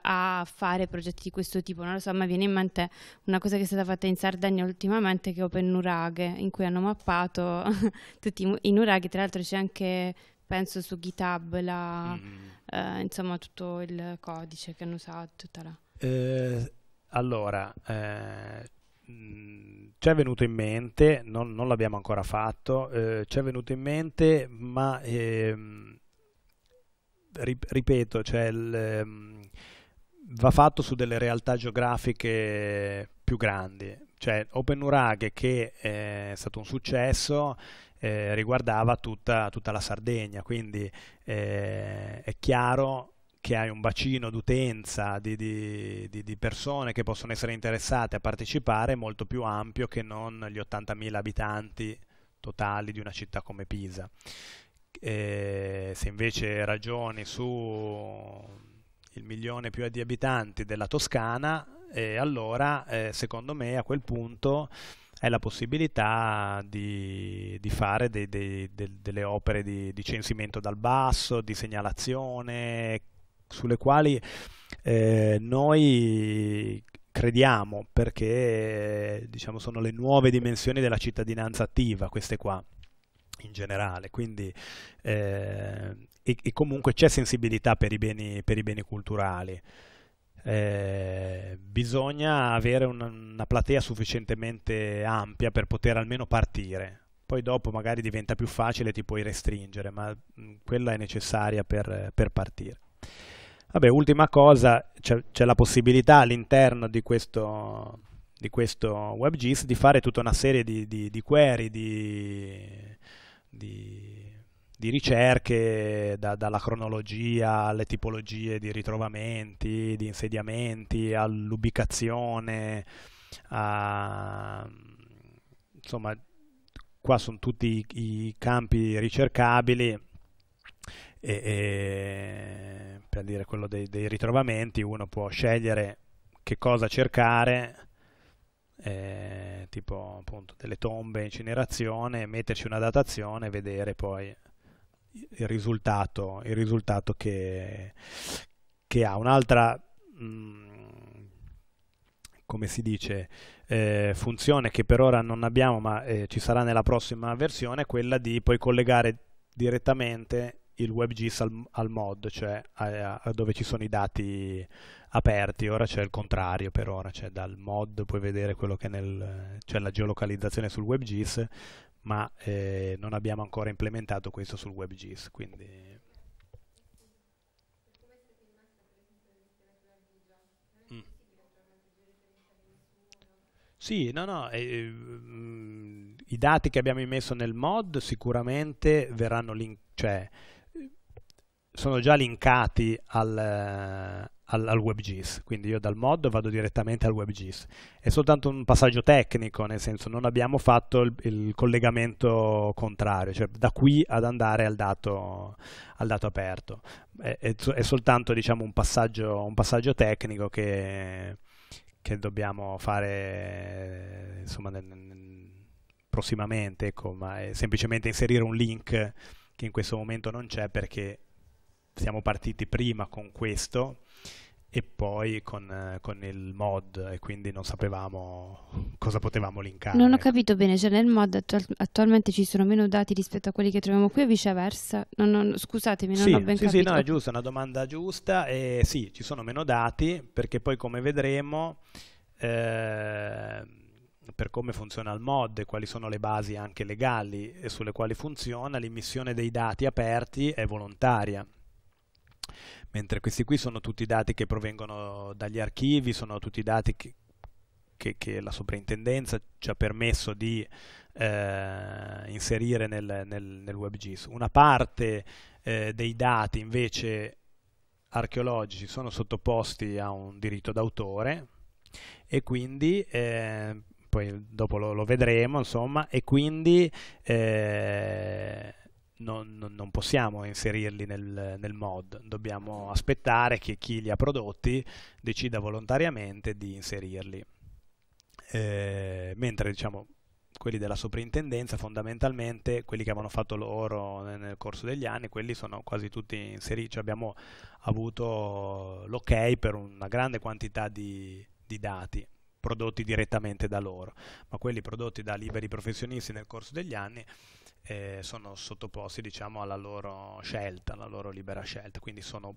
a fare progetti di questo tipo. Non lo so, ma viene in mente una cosa che è stata fatta in Sardegna ultimamente che è Open Nuraghe, in cui hanno mappato tutti i nuraghi, tra l'altro c'è anche penso su GitHub la, mm. eh, insomma tutto il codice che hanno usato. Eh, allora, eh, ci è venuto in mente, non, non l'abbiamo ancora fatto, eh, ci è venuto in mente, ma ehm, ripeto, cioè il, ehm, va fatto su delle realtà geografiche più grandi. Cioè Open Nuraghe, che eh, è stato un successo, eh, riguardava tutta, tutta, la Sardegna, quindi eh, è chiaro che hai un bacino d'utenza di, di, di, di, persone che possono essere interessate a partecipare molto più ampio che non gli 80.000 abitanti totali di una città come Pisa. E se invece ragioni su il milione più di abitanti della Toscana, eh, allora eh, secondo me a quel punto è la possibilità di, di fare dei, dei, del, delle opere di, di censimento dal basso, di segnalazione, sulle quali eh, noi crediamo perché diciamo, sono le nuove dimensioni della cittadinanza attiva, queste qua in generale, quindi eh, e, e, comunque c'è sensibilità per i beni, per i beni culturali. Eh, bisogna avere una, una platea sufficientemente ampia per poter almeno partire. Poi dopo magari diventa più facile, ti puoi restringere, ma mh, mm, quella è necessaria per, per partire. Vabbè, ultima cosa, c'è, la possibilità all'interno di questo, di questo WebGIS di fare tutta una serie di, di, di query, di, ricerche, da, dalla cronologia alle tipologie di ritrovamenti, di insediamenti, all'ubicazione, a, insomma, qua sono tutti i, i campi ricercabili. E, e per dire quello dei, dei ritrovamenti, uno può scegliere che cosa cercare, eh, tipo appunto delle tombe, incinerazione, metterci una datazione e vedere poi il risultato, il risultato che, che ha. Un'altra, mh, mm, come si dice, eh, funzione che per ora non abbiamo ma eh, ci sarà nella prossima versione è quella di poi collegare direttamente il WebGIS al, al mod, cioè a, a dove ci sono i dati aperti. Ora c'è il contrario per ora, cioè dal mod puoi vedere quello che è nel, cioè la geolocalizzazione sul WebGIS, ma eh, non abbiamo ancora implementato questo sul WebGIS, quindi... Mm. Sì, no, no, eh, mm, i dati che abbiamo immesso nel mod sicuramente verranno link, cioè sono già linkati al, al, al WebGIS, quindi io dal mod vado direttamente al WebGIS. È soltanto un passaggio tecnico, nel senso non abbiamo fatto il, il collegamento contrario, cioè da qui ad andare al dato, al dato aperto. È, è, è soltanto diciamo, un, passaggio, un passaggio tecnico che, che dobbiamo fare insomma, prossimamente, ecco, ma è semplicemente inserire un link che in questo momento non c'è perché siamo partiti prima con questo e poi con, con, il mod e quindi non sapevamo cosa potevamo linkare. Non ho capito bene, cioè nel mod attual attualmente ci sono meno dati rispetto a quelli che troviamo qui o viceversa? Non, non, scusatemi, non sì, ho ben sì, capito. Sì, sì, no, è giusto, è una domanda giusta e sì, ci sono meno dati perché poi come vedremo eh, per come funziona il mod e quali sono le basi anche legali sulle quali funziona, l'immissione dei dati aperti è volontaria Mentre questi qui sono tutti dati che provengono dagli archivi, sono tutti dati che, che, che la sovrintendenza ci ha permesso di eh, inserire nel, nel, nel WebGIS. Una parte eh, dei dati invece archeologici sono sottoposti a un diritto d'autore e quindi eh, poi dopo lo, lo, vedremo insomma e quindi eh, non, non, possiamo inserirli nel, nel, mod, dobbiamo aspettare che chi li ha prodotti decida volontariamente di inserirli. Eh, mentre diciamo quelli della soprintendenza, fondamentalmente quelli che avevano fatto loro nel, nel corso degli anni, quelli sono quasi tutti inseriti, cioè abbiamo avuto l'ok per una grande quantità di, di dati prodotti direttamente da loro, ma quelli prodotti da liberi professionisti nel corso degli anni eh, sono sottoposti diciamo, alla loro scelta, alla loro libera scelta, quindi sono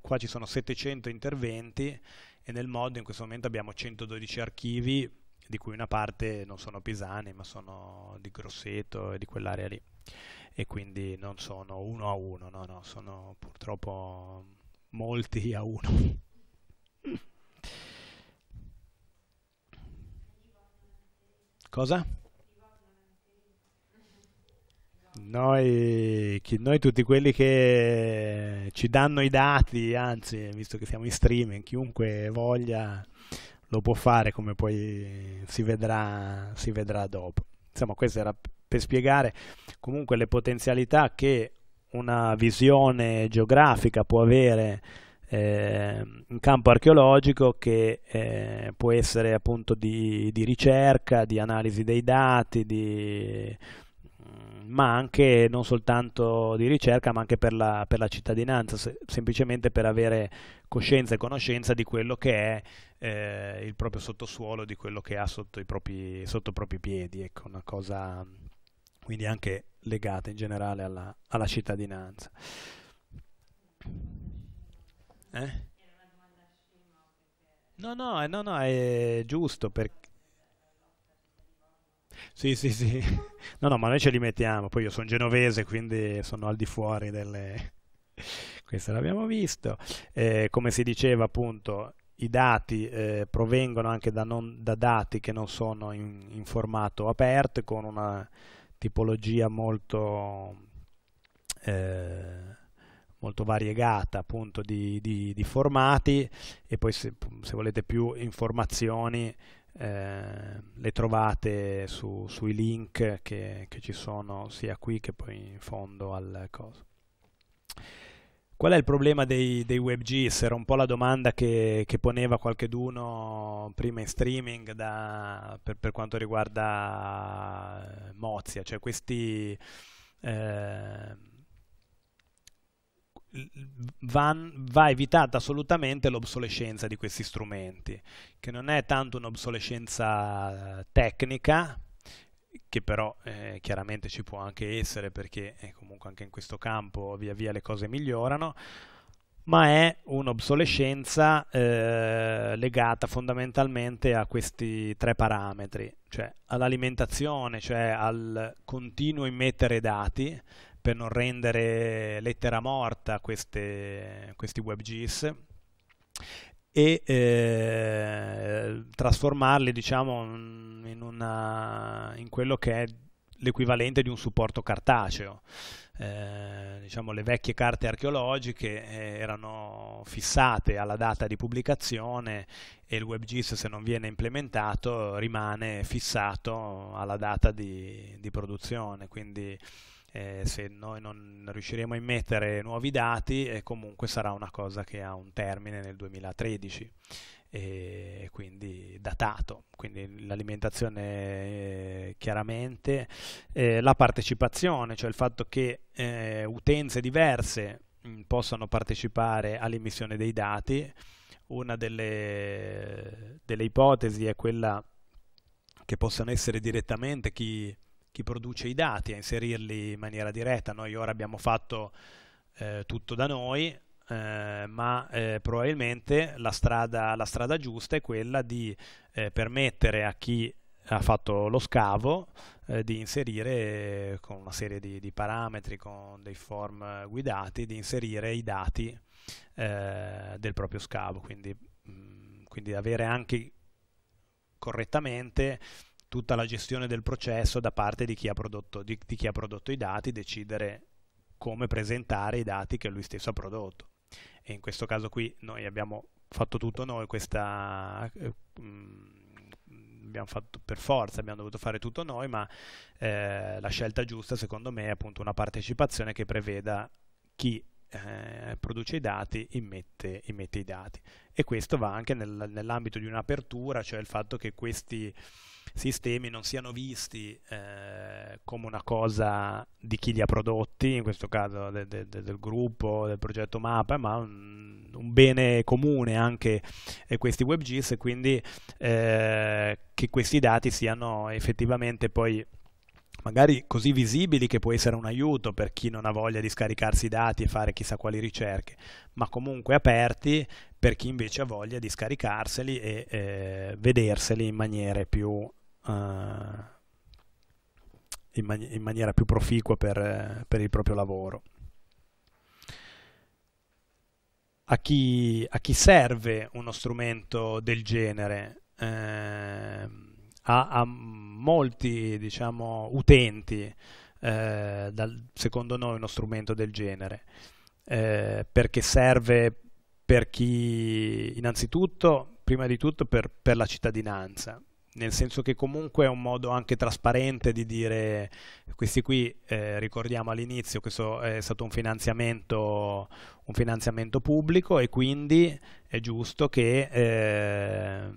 qua ci sono 700 interventi e nel modo in questo momento abbiamo 112 archivi di cui una parte non sono pisani ma sono di Grosseto e di quell'area lì e quindi non sono uno a uno, no, no, sono purtroppo molti a uno. Cosa? Noi, chi, noi, tutti quelli che ci danno i dati, anzi, visto che siamo in streaming, chiunque voglia lo può fare come poi si vedrà, si vedrà dopo. Insomma, questo era per spiegare comunque le potenzialità che una visione geografica può avere eh, in campo archeologico che eh, può essere appunto di, di ricerca, di analisi dei dati, di ma anche non soltanto di ricerca, ma anche per la, per la cittadinanza, se, semplicemente per avere coscienza e conoscenza di quello che è eh, il proprio sottosuolo, di quello che ha sotto i propri, sotto i propri piedi, ecco, una cosa quindi anche legata in generale alla, alla cittadinanza. Eh? No, no, eh, no, no, è giusto perché sì, sì, sì. No, no, ma noi ce li mettiamo. Poi io sono genovese, quindi sono al di fuori delle... Questo l'abbiamo visto. Eh, come si diceva appunto, i dati eh, provengono anche da, non, da, dati che non sono in, in formato aperto, con una tipologia molto... Eh, molto variegata appunto di, di, di formati e poi se, se volete più informazioni eh, le trovate su, sui link che, che, ci sono sia qui che poi in fondo al coso. Qual è il problema dei, dei WebGIS? Era un po' la domanda che, che poneva qualcheduno prima in streaming da, per, per, quanto riguarda eh, Mozia, cioè questi... Eh, Van, va evitata assolutamente l'obsolescenza di questi strumenti, che non è tanto un'obsolescenza tecnica, che però eh, chiaramente ci può anche essere perché eh, comunque anche in questo campo via via le cose migliorano, ma è un'obsolescenza eh, legata fondamentalmente a questi tre parametri, cioè all'alimentazione, cioè al continuo immettere dati, per non rendere lettera morta queste, questi WebGIS e eh, trasformarli diciamo in, una, in quello che è l'equivalente di un supporto cartaceo. Eh, diciamo, le vecchie carte archeologiche eh, erano fissate alla data di pubblicazione e il WebGIS se non viene implementato rimane fissato alla data di, di produzione, quindi eh, se noi non riusciremo a immettere nuovi dati eh, comunque sarà una cosa che ha un termine nel 2013 e quindi datato, quindi l'alimentazione eh, chiaramente, eh, la partecipazione, cioè il fatto che eh, utenze diverse mh, mm, possano partecipare all'emissione dei dati. Una delle, delle ipotesi è quella che possano essere direttamente chi chi produce i dati a inserirli in maniera diretta. Noi ora abbiamo fatto eh, tutto da noi, eh, ma eh, probabilmente la strada, la strada, giusta è quella di eh, permettere a chi ha fatto lo scavo eh, di inserire con una serie di, di, parametri, con dei form guidati, di inserire i dati eh, del proprio scavo, quindi, mh, mm, quindi avere anche correttamente tutta la gestione del processo da parte di chi ha prodotto, di, di chi ha prodotto i dati, decidere come presentare i dati che lui stesso ha prodotto. E in questo caso qui noi abbiamo fatto tutto noi questa eh, mm, abbiamo fatto per forza abbiamo dovuto fare tutto noi ma eh, la scelta giusta secondo me è appunto una partecipazione che preveda chi eh, produce i dati, immette, immette, i dati. E questo va anche nel, nell'ambito di un'apertura, cioè il fatto che questi sistemi non siano visti eh, come una cosa di chi li ha prodotti, in questo caso de, de, de, del gruppo, del progetto MAPA, ma un, un bene comune anche eh, questi WebGIS e quindi eh, che questi dati siano effettivamente poi magari così visibili che può essere un aiuto per chi non ha voglia di scaricarsi i dati e fare chissà quali ricerche, ma comunque aperti per chi invece ha voglia di scaricarseli e eh, vederseli in maniera più uh, in, man in, maniera più proficua per, eh, per il proprio lavoro. A chi, a chi, serve uno strumento del genere? Eh, a, a molti diciamo, utenti, eh, dal, secondo noi, uno strumento del genere, eh, perché serve per chi, innanzitutto, prima di tutto per, per la cittadinanza, nel senso che comunque è un modo anche trasparente di dire questi qui eh, ricordiamo all'inizio questo è stato un finanziamento, un finanziamento pubblico e quindi è giusto che eh,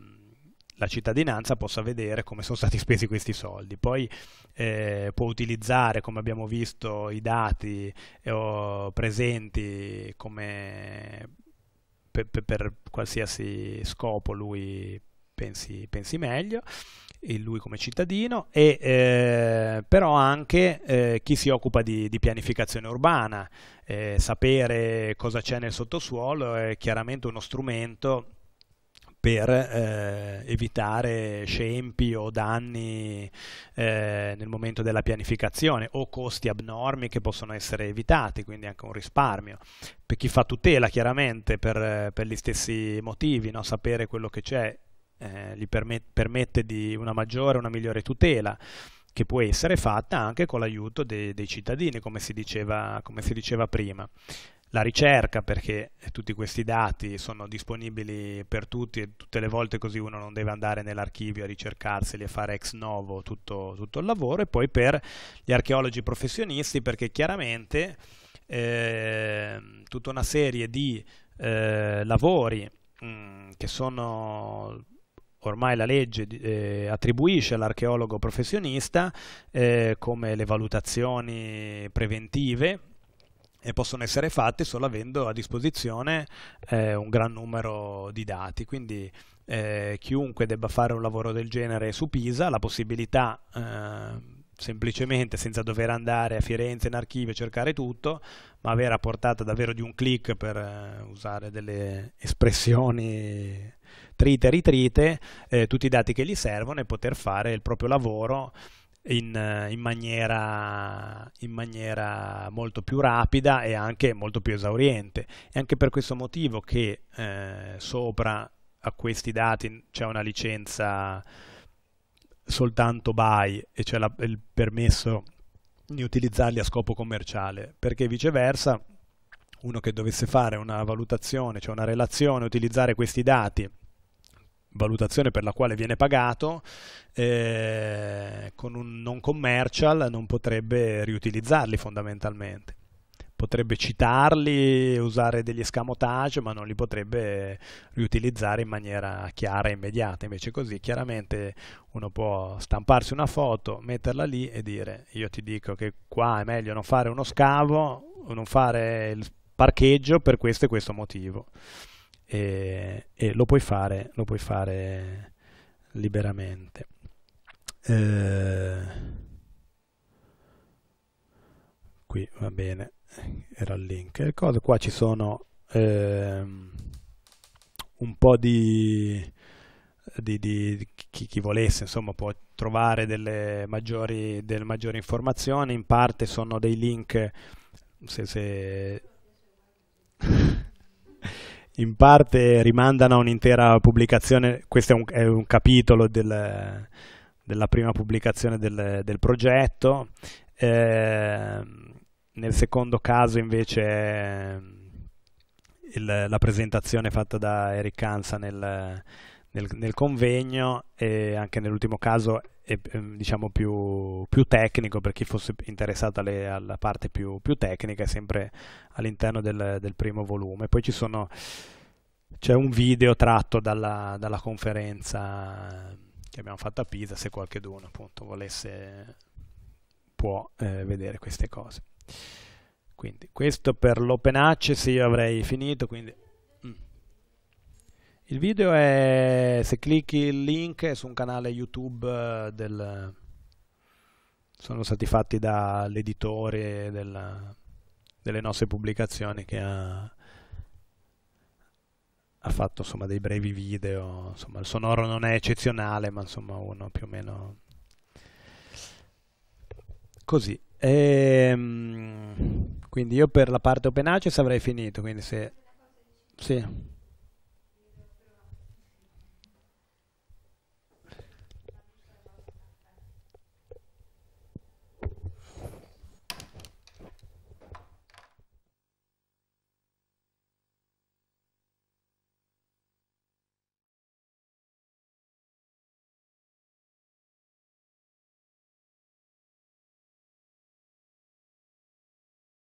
la cittadinanza possa vedere come sono stati spesi questi soldi. Poi eh, può utilizzare, come abbiamo visto, i dati eh, presenti per, per, per, qualsiasi scopo lui pensi, pensi meglio lui come cittadino, e, eh, però anche eh, chi si occupa di, di pianificazione urbana, eh, sapere cosa c'è nel sottosuolo è chiaramente uno strumento per eh, evitare scempi o danni eh, nel momento della pianificazione o costi abnormi che possono essere evitati, quindi anche un risparmio. Per chi fa tutela chiaramente per, per gli stessi motivi, no? sapere quello che c'è eh, gli permet permette di una maggiore, una migliore tutela che può essere fatta anche con l'aiuto de dei cittadini, come si diceva, come si diceva prima la ricerca perché tutti questi dati sono disponibili per tutti e tutte le volte così uno non deve andare nell'archivio a ricercarseli e fare ex novo tutto, tutto il lavoro e poi per gli archeologi professionisti perché chiaramente eh, tutta una serie di eh, lavori mh, mm, che sono ormai la legge eh, attribuisce all'archeologo professionista eh, come le valutazioni preventive e possono essere fatte solo avendo a disposizione eh, un gran numero di dati. Quindi eh, chiunque debba fare un lavoro del genere su Pisa, la possibilità eh, semplicemente senza dover andare a Firenze in archivio e cercare tutto, ma avere a portata davvero di un clic per eh, usare delle espressioni trite e ritrite, eh, tutti i dati che gli servono e poter fare il proprio lavoro in, in, maniera, in maniera molto più rapida e anche molto più esauriente. È anche per questo motivo che eh, sopra a questi dati c'è una licenza soltanto by e c'è il permesso di utilizzarli a scopo commerciale, perché viceversa uno che dovesse fare una valutazione, cioè una relazione, utilizzare questi dati valutazione per la quale viene pagato, eh, con un non commercial non potrebbe riutilizzarli fondamentalmente. Potrebbe citarli, usare degli escamotage, ma non li potrebbe riutilizzare in maniera chiara e immediata. Invece così chiaramente uno può stamparsi una foto, metterla lì e dire io ti dico che qua è meglio non fare uno scavo, non fare il parcheggio per questo e questo motivo e, e lo, puoi fare, lo puoi fare liberamente. Eh, qui va bene, era il link. Il qua ci sono eh, un po' di, di, di, di chi, chi, volesse insomma può trovare delle maggiori, delle maggiori, informazioni in parte sono dei link se, se in parte rimandano a un'intera pubblicazione, questo è un, è un capitolo del, della prima pubblicazione del, del progetto, eh, nel secondo caso invece il, la presentazione fatta da Eric Hansa nel, nel, nel convegno e anche nell'ultimo caso e, diciamo più, più, tecnico per chi fosse interessato alle, alla parte più, più, tecnica, sempre all'interno del, del primo volume. Poi ci sono, c'è un video tratto dalla, dalla, conferenza che abbiamo fatto a Pisa, se qualcuno appunto volesse può eh, vedere queste cose. Quindi questo per l'open access io avrei finito, quindi il video è, se clicchi il link, è su un canale YouTube eh, del... sono stati fatti dall'editore del, delle nostre pubblicazioni che ha, ha fatto insomma, dei brevi video, insomma, il sonoro non è eccezionale, ma insomma uno più o meno così. E, ehm, quindi io per la parte open access avrei finito, quindi se... Sì.